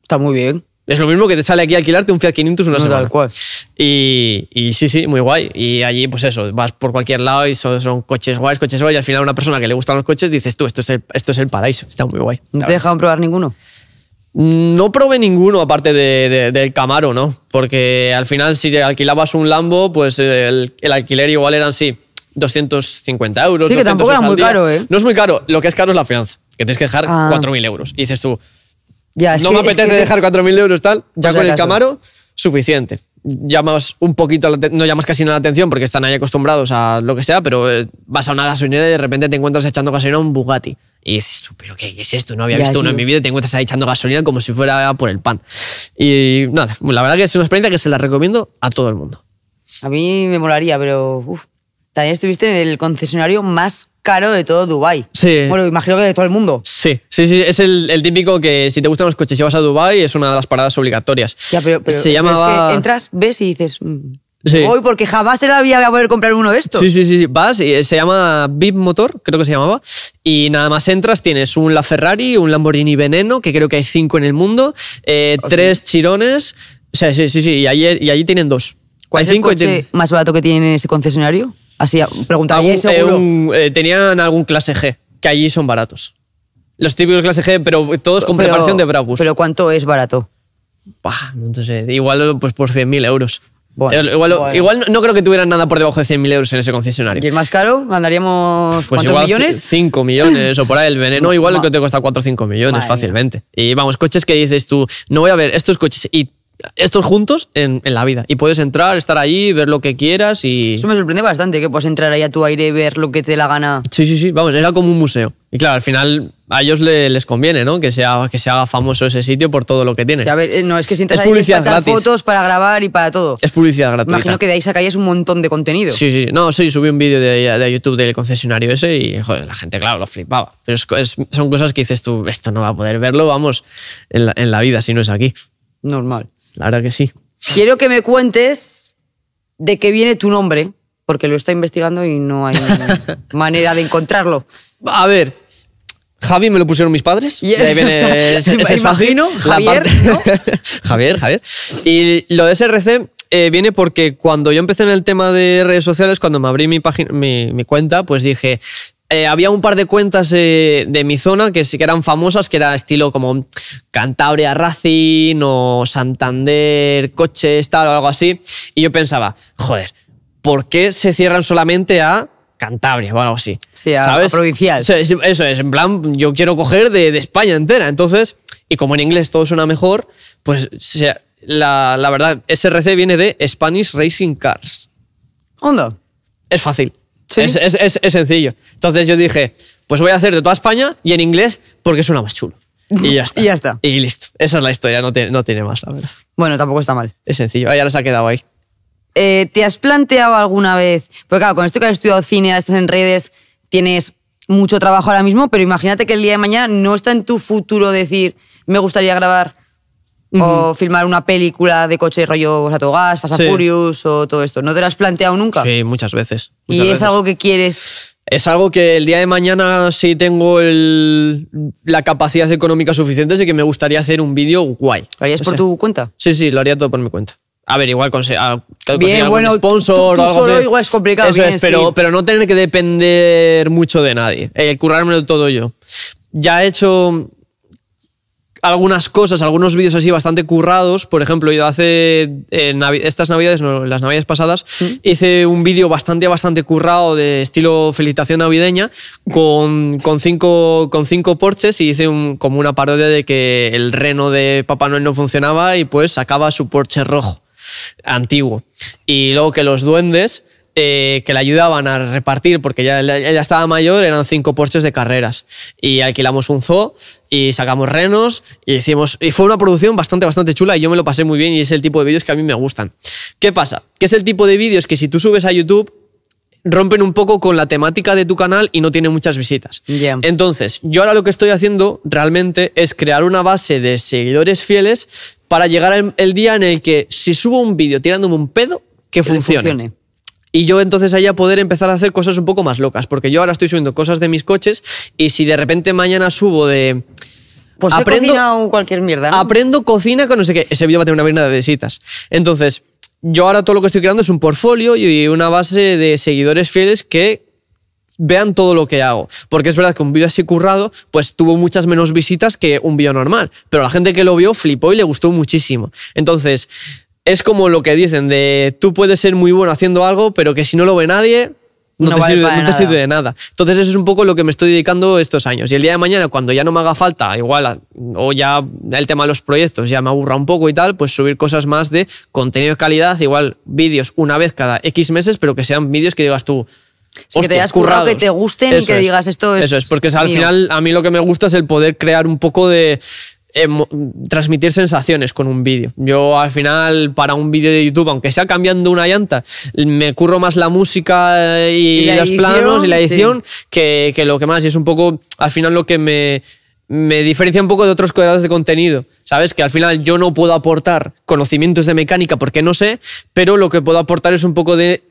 Está muy bien. Es lo mismo que te sale aquí alquilarte un Fiat 500 una semana. Tal cual. Y, sí, sí, muy guay. Y allí, pues eso, vas por cualquier lado y son, son coches guays, coches guays. Y al final, una persona que le gustan los coches dices tú, esto es el, esto es el paraíso. Está muy guay. ¿No te dejaron probar ninguno? No probé ninguno aparte del Camaro, ¿no? Porque al final, si alquilabas un Lambo, pues el, alquiler igual eran, sí, 250 euros. Sí, que tampoco era muy caro, ¿eh? No es muy caro. Lo que es caro es la fianza, que tienes que dejar 4.000 ah. euros. Y dices tú, no me apetece dejar 4.000 euros tal, ya pues con el Camaro, suficiente. Llamas un poquito, no llamas casi nada la atención porque están ahí acostumbrados a lo que sea, pero eh, vas a una gasolinera y de repente te encuentras echando gasolina a un Bugatti. Y es tú, ¿pero qué es esto? No había visto uno en mi vida. Te encuentras ahí echando gasolina como si fuera por el pan. Y nada, la verdad que es una experiencia que se la recomiendo a todo el mundo. A mí me molaría, pero también estuviste en el concesionario más caro de todo Dubai. Sí. Bueno, imagino que de todo el mundo. Sí, sí, sí. Es el, típico que si te gustan los coches y vas a Dubai es una de las paradas obligatorias. Ya, pero, se llamaba... es que entras, ves y dices... Mm, voy porque jamás en la vida voy a poder comprar uno de estos. Sí, sí, sí. Vas y se llama VIP Motor, creo que se llamaba. Y nada más entras, tienes un LaFerrari, un Lamborghini Veneno, que creo que hay cinco en el mundo, eh, oh, tres chirones. O sea, sí, sí, sí. Y allí, tienen dos. ¿Cuál es el coche más barato que tienen en ese concesionario? Así, preguntaba eh, eh, tenían algún clase G, que allí son baratos. Los típicos clase G, pero todos con preparación de Brabus. ¿Pero cuánto es barato? no sé, igual pues por 100.000 euros. Eh, igual, no creo que tuvieran nada por debajo de 100.000 euros en ese concesionario. ¿Y el más caro? ¿Mandaríamos pues cuántos millones? 5 millones o por ahí. El veneno igual lo que te cuesta 4 o 5 millones fácilmente. Y vamos, coches que dices tú, no voy a ver estos coches y estos juntos en, la vida. Y puedes entrar, estar ahí, ver lo que quieras y... Eso me sorprende bastante, que puedas entrar ahí a tu aire, ver lo que te la gana. Sí, sí, sí, vamos, era como un museo. Y claro, al final a ellos les, conviene, ¿no? Que, que se haga famoso ese sitio por todo lo que tiene. Eh, no, es que si entras ahí publicidad fotos para grabar y para todo. Es publicidad gratuita Imagino que de ahí sacáis un montón de contenido. Sí, sí, no, sí, subí un vídeo de, YouTube del concesionario ese y, la gente, claro, lo flipaba. Pero son cosas que dices tú, esto no va a poder verlo, vamos, en la vida si no es aquí. Normal la verdad que sí. Quiero que me cuentes de qué viene tu nombre, porque lo está investigando y no hay manera de encontrarlo. A ver, Javi me lo pusieron mis padres. ahí viene ese, imagino, Javier, ¿no? Javier, Javier. Y lo de SRC eh, viene porque cuando yo empecé en el tema de redes sociales, cuando me abrí mi, mi, mi cuenta, pues dije, eh, había un par de cuentas de mi zona que sí que eran famosas, que era estilo como Cantabria Racing o Santander Coches, tal, o algo así. Y yo pensaba, joder, ¿por qué se cierran solamente a Cantabria o algo así? Sí, a, ¿sabes? provincial. Eso es, en plan, yo quiero coger de, España entera. Entonces, y como en inglés todo suena mejor, pues la, verdad, SRC viene de Spanish Racing Cars. ¿Onda? Es fácil. Es, sencillo. Entonces yo dije, pues voy a hacer de toda España y en inglés porque suena más chulo. Y ya está. y ya está. Y listo. Esa es la historia, no tiene, más, la verdad. Bueno, tampoco está mal. Es sencillo, ah, ya les ha quedado ahí. Eh, ¿Te has planteado alguna vez? Porque claro, con esto que has estudiado cine, estás en redes, tienes mucho trabajo ahora mismo, pero imagínate que el día de mañana no está en tu futuro decir, me gustaría grabar o filmar una película de coche rollo a Gas, Fast and Furious o todo esto. ¿No te lo has planteado nunca? Sí, muchas veces. ¿Y es algo que quieres? Es algo que el día de mañana, si tengo el, la capacidad económica suficiente, de que me gustaría hacer un vídeo guay. ¿Lo harías por tu cuenta? Sí, sí, lo haría todo por mi cuenta. A ver, igual conseguir bien, bueno, sponsor o algo solo igual es complicado. Eso es, pero, pero no tener que depender mucho de nadie. Eh, currármelo todo yo. Ya he hecho algunas cosas, algunos vídeos así bastante currados. Por ejemplo, yo hace eh, estas navidades, no, las navidades pasadas, ¿Mm? hice un vídeo bastante, bastante currado de estilo felicitación navideña con, con, cinco, porches y hice como una parodia de que el reno de Papá Noel no funcionaba y pues sacaba su porche rojo antiguo. Y luego que los duendes eh, que le ayudaban a repartir, porque ya ella estaba mayor, eran cinco puestos de carreras. Y alquilamos un zoo y sacamos renos y hicimos. Y fue una producción bastante, bastante chula y yo me lo pasé muy bien y es el tipo de vídeos que a mí me gustan. ¿Qué pasa? Que es el tipo de vídeos que si tú subes a YouTube rompen un poco con la temática de tu canal y no tienen muchas visitas. Entonces, yo ahora lo que estoy haciendo realmente es crear una base de seguidores fieles para llegar el, día en el que si subo un vídeo tirándome un pedo, que, funcione y yo entonces allá poder empezar a hacer cosas un poco más locas, porque yo ahora estoy subiendo cosas de mis coches y si de repente mañana subo de... Pues aprendo, cualquier mierda. ¿no? Aprendo cocina con no sé qué. Ese vídeo va a tener una vaina de visitas. Entonces, yo ahora todo lo que estoy creando es un portfolio y una base de seguidores fieles que vean todo lo que hago. Porque es verdad que un vídeo así currado, pues tuvo muchas menos visitas que un vídeo normal. Pero la gente que lo vio flipó y le gustó muchísimo. Entonces, es como lo que dicen de tú puedes ser muy bueno haciendo algo, pero que si no lo ve nadie, no, te, sirve, de nada. Entonces eso es un poco lo que me estoy dedicando estos años. Y el día de mañana, cuando ya no me haga falta, igual, o ya el tema de los proyectos ya me aburra un poco y tal, pues subir cosas más de contenido de calidad, igual vídeos una vez cada X meses, pero que sean vídeos que digas tú, Es que te hayas currado, que te gusten y que digas esto es. Eso es, porque al final a mí lo que me gusta es el poder crear un poco de eh, transmitir sensaciones con un vídeo. Yo al final, para un vídeo de YouTube, aunque sea cambiando una llanta, me curro más la música eh, y, los planos y la edición que, que, lo que más. Y es un poco, al final, lo que me, me diferencia un poco de otros creadores de contenido. Sabes que al final yo no puedo aportar conocimientos de mecánica porque no sé, pero lo que puedo aportar es un poco de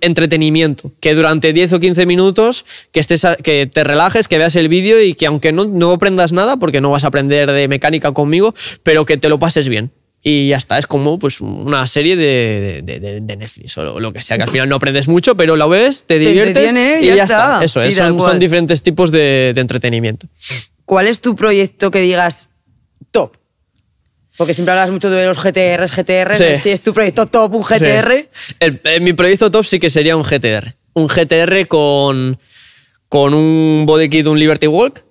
entretenimiento. Que durante 10 o 15 minutos que, estés que te relajes, que veas el vídeo y que aunque no, aprendas nada, porque no vas a aprender de mecánica conmigo, pero que te lo pases bien. Y ya está, es como pues, una serie de, de, Netflix o lo que sea, que al final no aprendes mucho, pero la ves, te diviertes y ya, está. Eso son, diferentes tipos de entretenimiento. ¿Cuál es tu proyecto que digas top? Porque siempre hablas mucho de los GTRs, GTRs. Si es tu proyecto top, un GTR. Eh, mi proyecto top sí que sería un GTR. Un GTR con, con un body kit, un Liberty Walk,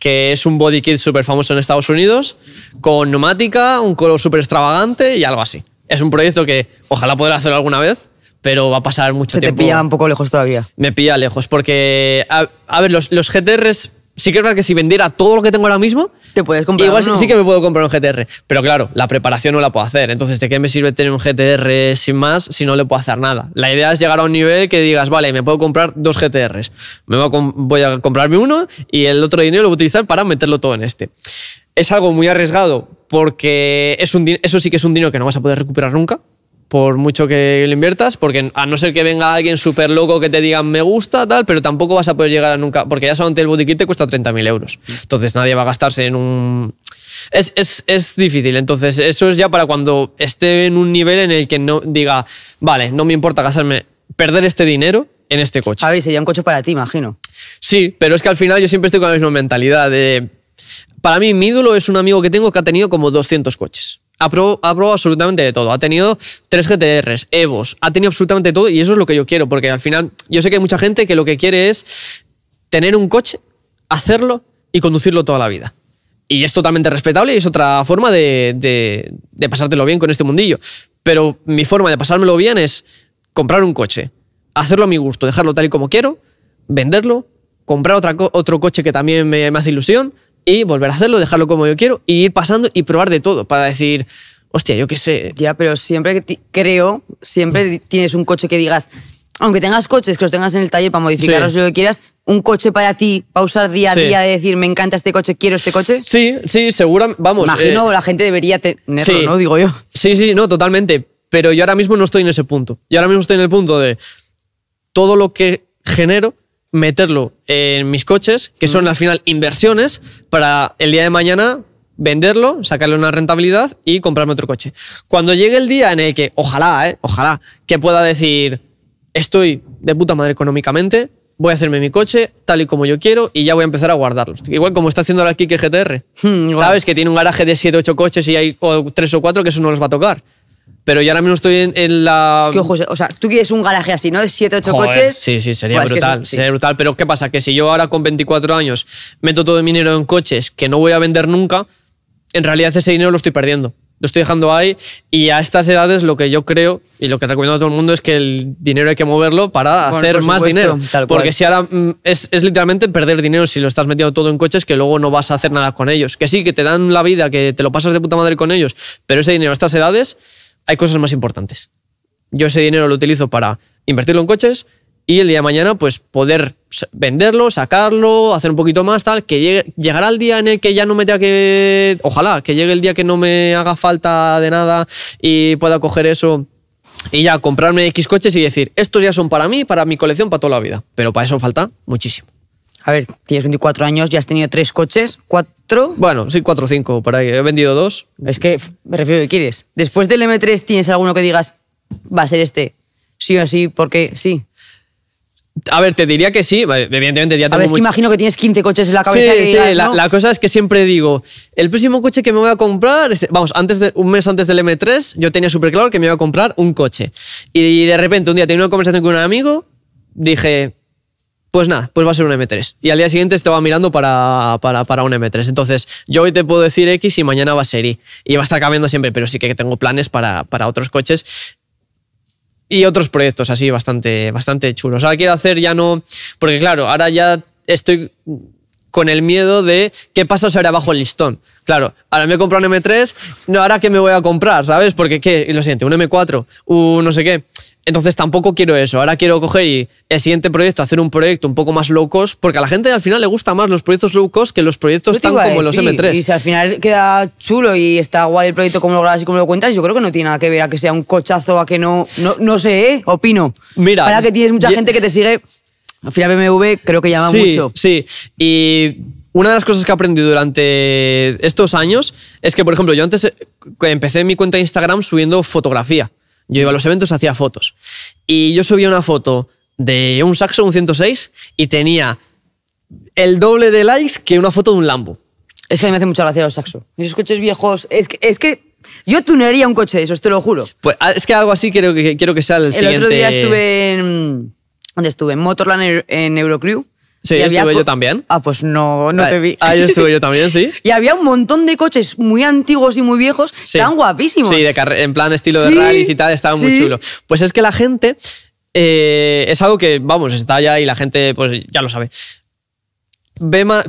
que es un body kit súper famoso en Estados Unidos, con neumática, un color súper extravagante y algo así. Es un proyecto que ojalá poder hacerlo alguna vez, pero va a pasar mucho tiempo. Se te pilla un poco lejos todavía. Me pilla lejos, porque, a, ver, los GTRs sí que es verdad que si vendiera todo lo que tengo ahora mismo, te puedes comprar igual sí que me puedo comprar un GTR. Pero claro, la preparación no la puedo hacer. Entonces, ¿de qué me sirve tener un GTR sin más si no le puedo hacer nada? La idea es llegar a un nivel que digas, vale, me puedo comprar dos GTRs. Me voy a, comprarme uno y el otro dinero lo voy a utilizar para meterlo todo en este. Es algo muy arriesgado porque es un, eso sí que es un dinero que no vas a poder recuperar nunca por mucho que lo inviertas, porque a no ser que venga alguien súper loco que te diga me gusta, tal, pero tampoco vas a poder llegar a nunca, porque ya solamente el botiquín te cuesta 30.000 euros. Entonces nadie va a gastarse en un... Es, difícil, entonces eso es ya para cuando esté en un nivel en el que no diga, vale, no me importa gastarme, perder este dinero en este coche. A ver, sería un coche para ti, imagino. Sí, pero es que al final yo siempre estoy con la misma mentalidad de... Para mí, mi ídolo es un amigo que tengo que ha tenido como 200 coches ha probado absolutamente de todo. Ha tenido tres GTRs, Evos, ha tenido absolutamente todo y eso es lo que yo quiero, porque al final yo sé que hay mucha gente que lo que quiere es tener un coche, hacerlo y conducirlo toda la vida. Y es totalmente respetable y es otra forma de, pasártelo bien con este mundillo. Pero mi forma de pasármelo bien es comprar un coche, hacerlo a mi gusto, dejarlo tal y como quiero, venderlo, comprar otro coche que también me, me hace ilusión y volver a hacerlo, dejarlo como yo quiero y ir pasando y probar de todo para decir, hostia, yo qué sé. Ya, pero siempre que creo, siempre tienes un coche que digas, aunque tengas coches que los tengas en el taller para modificarlos yo lo que quieras, un coche para ti, para usar día a día, de decir, me encanta este coche, quiero este coche? Sí, sí, seguro, vamos. Imagino eh, la gente debería tenerlo, ¿no? Digo yo. Sí, sí, no, totalmente. Pero yo ahora mismo no estoy en ese punto. Yo ahora mismo estoy en el punto de todo lo que genero meterlo en mis coches, que son al final inversiones, para el día de mañana venderlo, sacarle una rentabilidad y comprarme otro coche. Cuando llegue el día en el que, ojalá, eh, ojalá, que pueda decir, estoy de puta madre económicamente, voy a hacerme mi coche tal y como yo quiero y ya voy a empezar a guardarlos. Igual como está haciendo ahora el Kike GTR. ¿Sabes? Que tiene un garaje de 7 8 coches y hay 3 o 4 que eso no los va a tocar. Pero yo ahora mismo estoy en, la. Es que ojo, o sea, tú quieres un garaje así, ¿no? De 7, 8 coches. Sí, sí, sería brutal. Sería brutal. Pero ¿qué pasa? Que si yo ahora con 24 años meto todo mi dinero en coches que no voy a vender nunca, en realidad ese dinero lo estoy perdiendo. Lo estoy dejando ahí y a estas edades lo que yo creo y lo que recomiendo a todo el mundo es que el dinero hay que moverlo para hacer más dinero. Porque si ahora mm, es, es, literalmente perder dinero si lo estás metiendo todo en coches que luego no vas a hacer nada con ellos. Que sí, que te dan la vida, que te lo pasas de puta madre con ellos, pero ese dinero a estas edades hay cosas más importantes. Yo ese dinero lo utilizo para invertirlo en coches y el día de mañana pues poder venderlo, sacarlo, hacer un poquito más, tal, que llegará el día en el que ya no me tenga que... Ojalá, que llegue el día que no me haga falta de nada y pueda coger eso y ya comprarme X coches y decir, estos ya son para mí, para mi colección, para toda la vida. Pero para eso falta muchísimo a ver, tienes 24 años, ya has tenido tres coches, cuatro. Bueno, sí, cuatro o cinco, ¿Para que He vendido dos. Es que me refiero a que quieres. Después del M3, ¿tienes alguno que digas, va a ser este? Sí o sí, porque sí. A ver, te diría que sí, evidentemente ya tengo. A ver, es que imagino que tienes 15 coches en la cabeza. Sí, la, cosa es que siempre digo: el próximo coche que me voy a comprar. Vamos, antes de, un mes antes del M3, yo tenía súper claro que me iba a comprar un coche. Y de repente, un día tenía una conversación con un amigo, dije: pues nada, pues va a ser un M3. Y al día siguiente va mirando para, para, un M3. Entonces, yo hoy te puedo decir X y mañana va a ser Y. Y va a estar cambiando siempre, pero sí que tengo planes para, otros coches y otros proyectos así bastante, bastante chulos. Ahora quiero hacer ya no. Porque claro, ahora ya estoy con el miedo de qué pasa si ahora bajo el listón. Claro, ahora me he comprado un M3, no, ahora qué me voy a comprar, ¿sabes? Porque qué, y lo siguiente, un M4, un no sé qué. Entonces tampoco quiero eso. Ahora quiero coger el siguiente proyecto, hacer un proyecto un poco más low cost, porque a la gente al final le gusta más los proyectos low cost que los proyectos tan como los M3. Y si al final queda chulo y está guay el proyecto como lo grabas y como lo cuentas, yo creo que no tiene nada que ver a que sea un cochazo, a que no, no, sé, ¿eh? opino. Mira. Ahora que tienes mucha gente que te sigue, al final BMW creo que llama sí, mucho. Sí, y una de las cosas que he aprendido durante estos años es que, por ejemplo, yo antes eh, empecé mi cuenta de Instagram subiendo fotografía. Yo iba a los eventos, hacía fotos. Y yo subía una foto de un Saxo, un 106, y tenía el doble de likes que una foto de un Lambo. Es que a mí me hace mucha gracia los Saxo. Esos coches viejos. Es que, es que yo tunearía un coche de esos, te lo juro. Pues ah, es que algo así quiero que, quiero que sea el, siguiente. El otro día estuve en. ¿Dónde estuve? En Motorland en Eurocrew Sí, estuve yo también. Ah, pues no, no te vi. Ahí estuve yo también, sí. y había un montón de coches muy antiguos y muy viejos, tan guapísimos. Sí, en plan estilo de y tal, estaba muy chulo. Pues es que la gente eh, es algo que, vamos, está ya y la gente pues ya lo sabe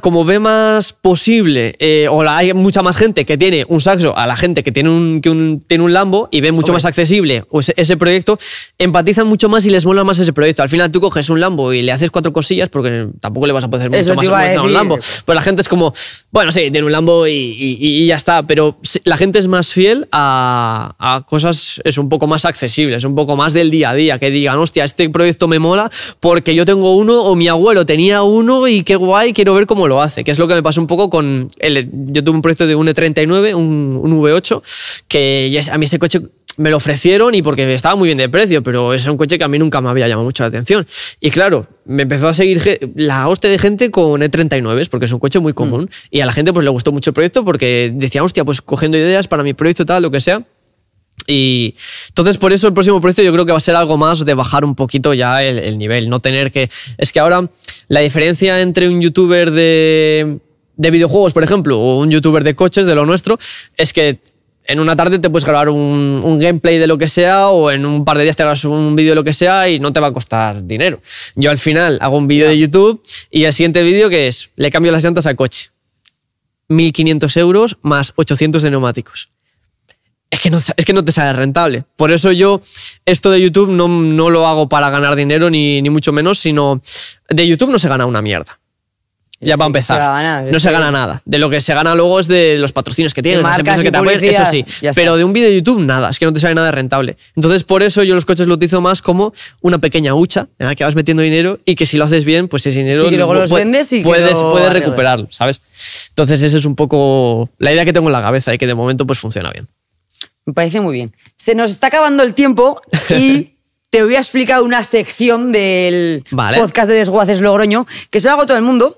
como ve más posible, eh, o hay mucha más gente que tiene un saxo a la gente que tiene un, que tiene un Lambo y ve mucho más accesible ese, ese, proyecto, empatizan mucho más y les mola más ese proyecto. Al final tú coges un Lambo y le haces cuatro cosillas porque tampoco le vas a poder hacer mucho más a un Lambo. Pero pues la gente es como, bueno, sí, tiene un Lambo y, ya está, pero la gente es más fiel a, cosas es un poco más accesible es un poco más del día a día, que digan, hostia, este proyecto me mola porque yo tengo uno o mi abuelo tenía uno y qué guay quiero ver cómo lo hace, que es lo que me pasó un poco con... El, yo tuve un proyecto de un E39, un, V8, que a mí ese coche me lo ofrecieron y porque estaba muy bien de precio, pero es un coche que a mí nunca me había llamado mucho la atención. Y claro, me empezó a seguir la hostia de gente con E39, porque es un coche muy común. Mm. Y a la gente pues le gustó mucho el proyecto porque decía, hostia, pues cogiendo ideas para mi proyecto, tal, lo que sea. Y entonces por eso el próximo precio yo creo que va a ser algo más de bajar un poquito ya el, nivel, no tener que... Es que ahora la diferencia entre un youtuber de, videojuegos, por ejemplo, o un youtuber de coches, de lo nuestro, es que en una tarde te puedes grabar un, gameplay de lo que sea o en un par de días te grabas un vídeo de lo que sea y no te va a costar dinero. Yo al final hago un vídeo de YouTube y el siguiente vídeo que es, le cambio las llantas al coche. 1.500 euros más 800 de neumáticos es que, no, es que no te sale rentable. Por eso yo esto de YouTube no, lo hago para ganar dinero, ni, ni, mucho menos, sino de YouTube no se gana una mierda. Ya va para empezar, no se gana nada. De lo que se gana luego es de los patrocinios que tienes, de las que eso sí. Pero de un vídeo de YouTube, nada, es que no te sale nada rentable. Entonces, por eso yo los coches lo utilizo más como una pequeña hucha en la que vas metiendo dinero y que si lo haces bien, pues ese dinero. luego puedes, puedes recuperarlo, ¿sabes? Entonces, esa es un poco la idea que tengo en la cabeza y que de momento pues funciona bien. Me parece muy bien. Se nos está acabando el tiempo y te voy a explicar una sección del podcast de Desguaces Logroño, que se lo hago a todo el mundo,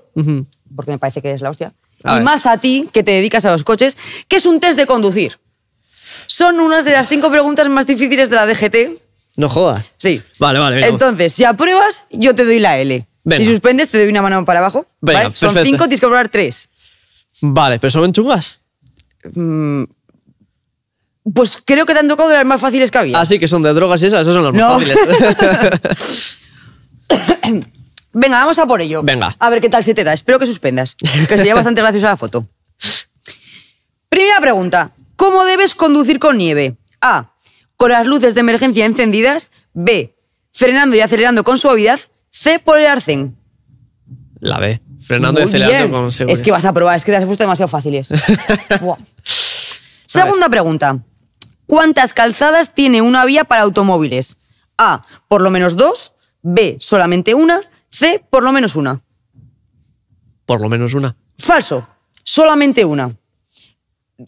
porque me parece que es la hostia. y más a ti, que te dedicas a los coches, que es un test de conducir. Son unas de las cinco preguntas más difíciles de la DGT. No jodas. Sí. Vale, vale. Entonces, si apruebas, yo te doy la L. Si suspendes, te doy una mano para abajo. ¿vale? Son cinco, tienes que probar tres. Vale, pero son chungas. Mm, pues creo que te han tocado de las más fáciles que había. Ah, sí, que son de drogas y esas, esas son las más fáciles. Venga, vamos a por ello. Venga. A ver qué tal se te da. Espero que suspendas, que sería bastante graciosa la foto. Primera pregunta. ¿Cómo debes conducir con nieve? A. Con las luces de emergencia encendidas. B. Frenando y acelerando con suavidad. C. Por el arcén. La B. Frenando y acelerando con seguridad. Es que vas a probar, es que te has puesto demasiado fáciles. Segunda pregunta. ¿Cuántas calzadas tiene una vía para automóviles? A, por lo menos dos, B, solamente una, C, por lo menos una. Por lo menos una. Falso, solamente una.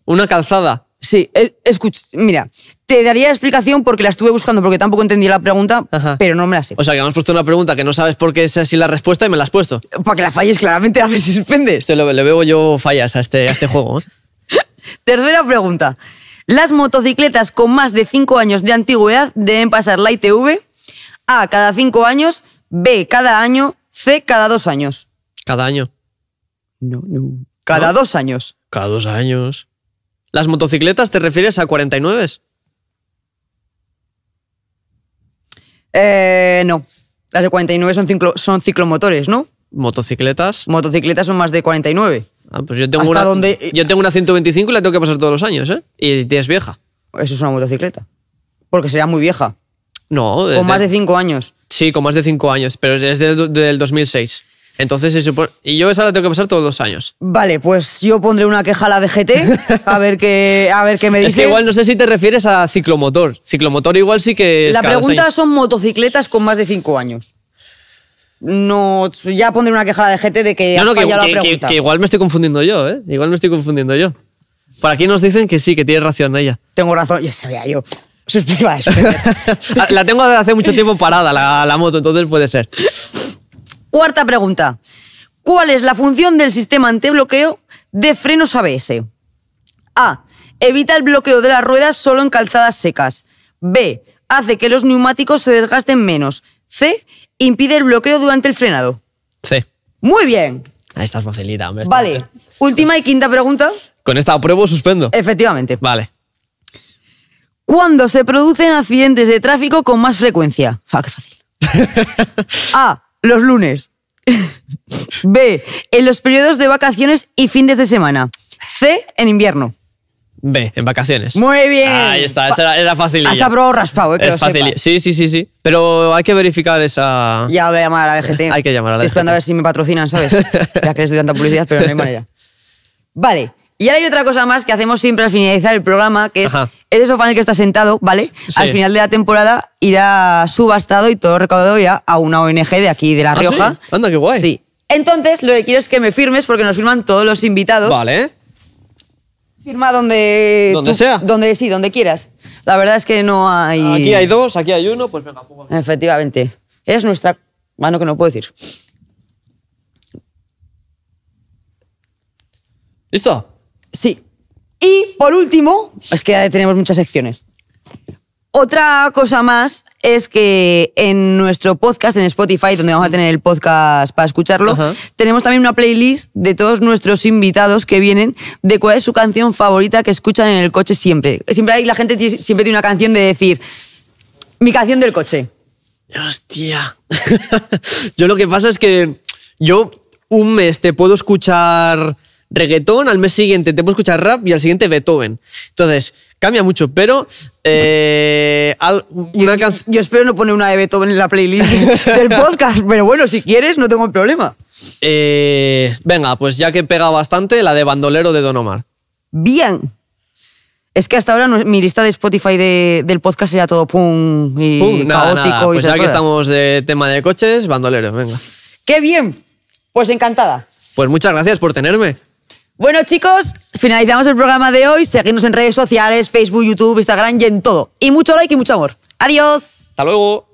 Una calzada. Sí, escucha, mira, te daría explicación porque la estuve buscando porque tampoco entendí la pregunta, pero no me la sé. O sea, que me has puesto una pregunta que no sabes por qué es así la respuesta y me la has puesto. Para que la falles claramente, a ver si suspendes. Te lo, le veo yo fallas a este, este juego. ¿eh? Tercera pregunta. Las motocicletas con más de 5 años de antigüedad deben pasar la ITV A cada 5 años, B cada año, C cada 2 años. Cada año. No, no. Cada 2 años. Cada 2 años. ¿Las motocicletas te refieres a 49? Eh, no. Las de 49 son, son ciclomotores, ¿no? Motocicletas. Motocicletas son más de 49. Ah, pues yo tengo, una, yo tengo una 125 y la tengo que pasar todos los años, ¿eh? Y es vieja. Eso es una motocicleta. Porque sería muy vieja. No. Con más de 5 años. Sí, con más de 5 años, pero es del, 2006. Entonces se supone... Y yo esa la tengo que pasar todos los años. Vale, pues yo pondré una queja a la DGT, a ver qué, a ver qué me dice. Es que igual no sé si te refieres a ciclomotor. Ciclomotor igual sí que... la pregunta son motocicletas con más de 5 años no ya pondré una queja de gente de que, no, la que, igual me estoy confundiendo yo, ¿eh? Igual me estoy confundiendo yo. Por aquí nos dicen que sí, que tiene razón ella. Tengo razón, ya sabía yo. explica ah, la tengo desde hace mucho tiempo parada la, la moto, entonces puede ser. Cuarta pregunta. ¿Cuál es la función del sistema antibloqueo de frenos ABS? A. Evita el bloqueo de las ruedas solo en calzadas secas. B. Hace que los neumáticos se desgasten menos. C impide el bloqueo durante el frenado. Sí. Muy bien. Ahí estás facilita, hombre. vale. Última y quinta pregunta. Con esta apruebo o suspendo. Efectivamente. Vale. ¿Cuándo se producen accidentes de tráfico con más frecuencia? Ah, qué fácil. A. Los lunes. B. En los periodos de vacaciones y fines de semana. C. En invierno. B, en vacaciones. Muy bien. Ahí está, esa era, fácil. Has aprobado raspado, eh, que es fácil. Sí, sí, sí, sí. Pero hay que verificar esa. Ya voy a llamar a la DGT. hay que llamar a la DGT. esperando a ver si me patrocinan, ¿sabes? ya que les doy tanta publicidad, pero no hay manera. Vale. Y ahora hay otra cosa más que hacemos siempre al finalizar el programa, que es eso, sofá el que está sentado, ¿vale? Al final de la temporada irá subastado y todo recaudado irá a una ONG de aquí, de La ¿Ah, Rioja. sí? Anda, qué guay. Sí. Entonces, lo que quiero es que me firmes, porque nos firman todos los invitados. Vale. Firma donde. sea. Donde sí, donde quieras. La verdad es que no hay. Aquí hay dos, aquí hay uno, pues venga, pongo. Efectivamente. Es nuestra. mano que no puedo decir. ¿Listo? Sí. Y por último, es que tenemos muchas secciones. Otra cosa más es que en nuestro podcast, en Spotify, donde vamos a tener el podcast para escucharlo, tenemos también una playlist de todos nuestros invitados que vienen de cuál es su canción favorita que escuchan en el coche siempre. Siempre hay, la gente siempre tiene una canción de decir, mi canción del coche. Hostia. yo lo que pasa es que yo un mes te puedo escuchar reggaetón, al mes siguiente te puedo escuchar rap y al siguiente Beethoven. Entonces Cambia mucho, pero. Eh, yo, espero no poner una de Beethoven en la playlist del podcast, pero bueno, si quieres, no tengo problema. Eh, venga, pues ya que pega bastante, la de Bandolero de Don Omar. Bien. Es que hasta ahora mi lista de Spotify del podcast era todo pum y caótico. Pues ya que estamos de tema de coches, bandolero, venga. ¡Qué bien! Pues encantada. Pues muchas gracias por tenerme. Bueno, chicos, finalizamos el programa de hoy. Seguidnos en redes sociales, Facebook, YouTube, Instagram y en todo. Y mucho like y mucho amor. Adiós. Hasta luego.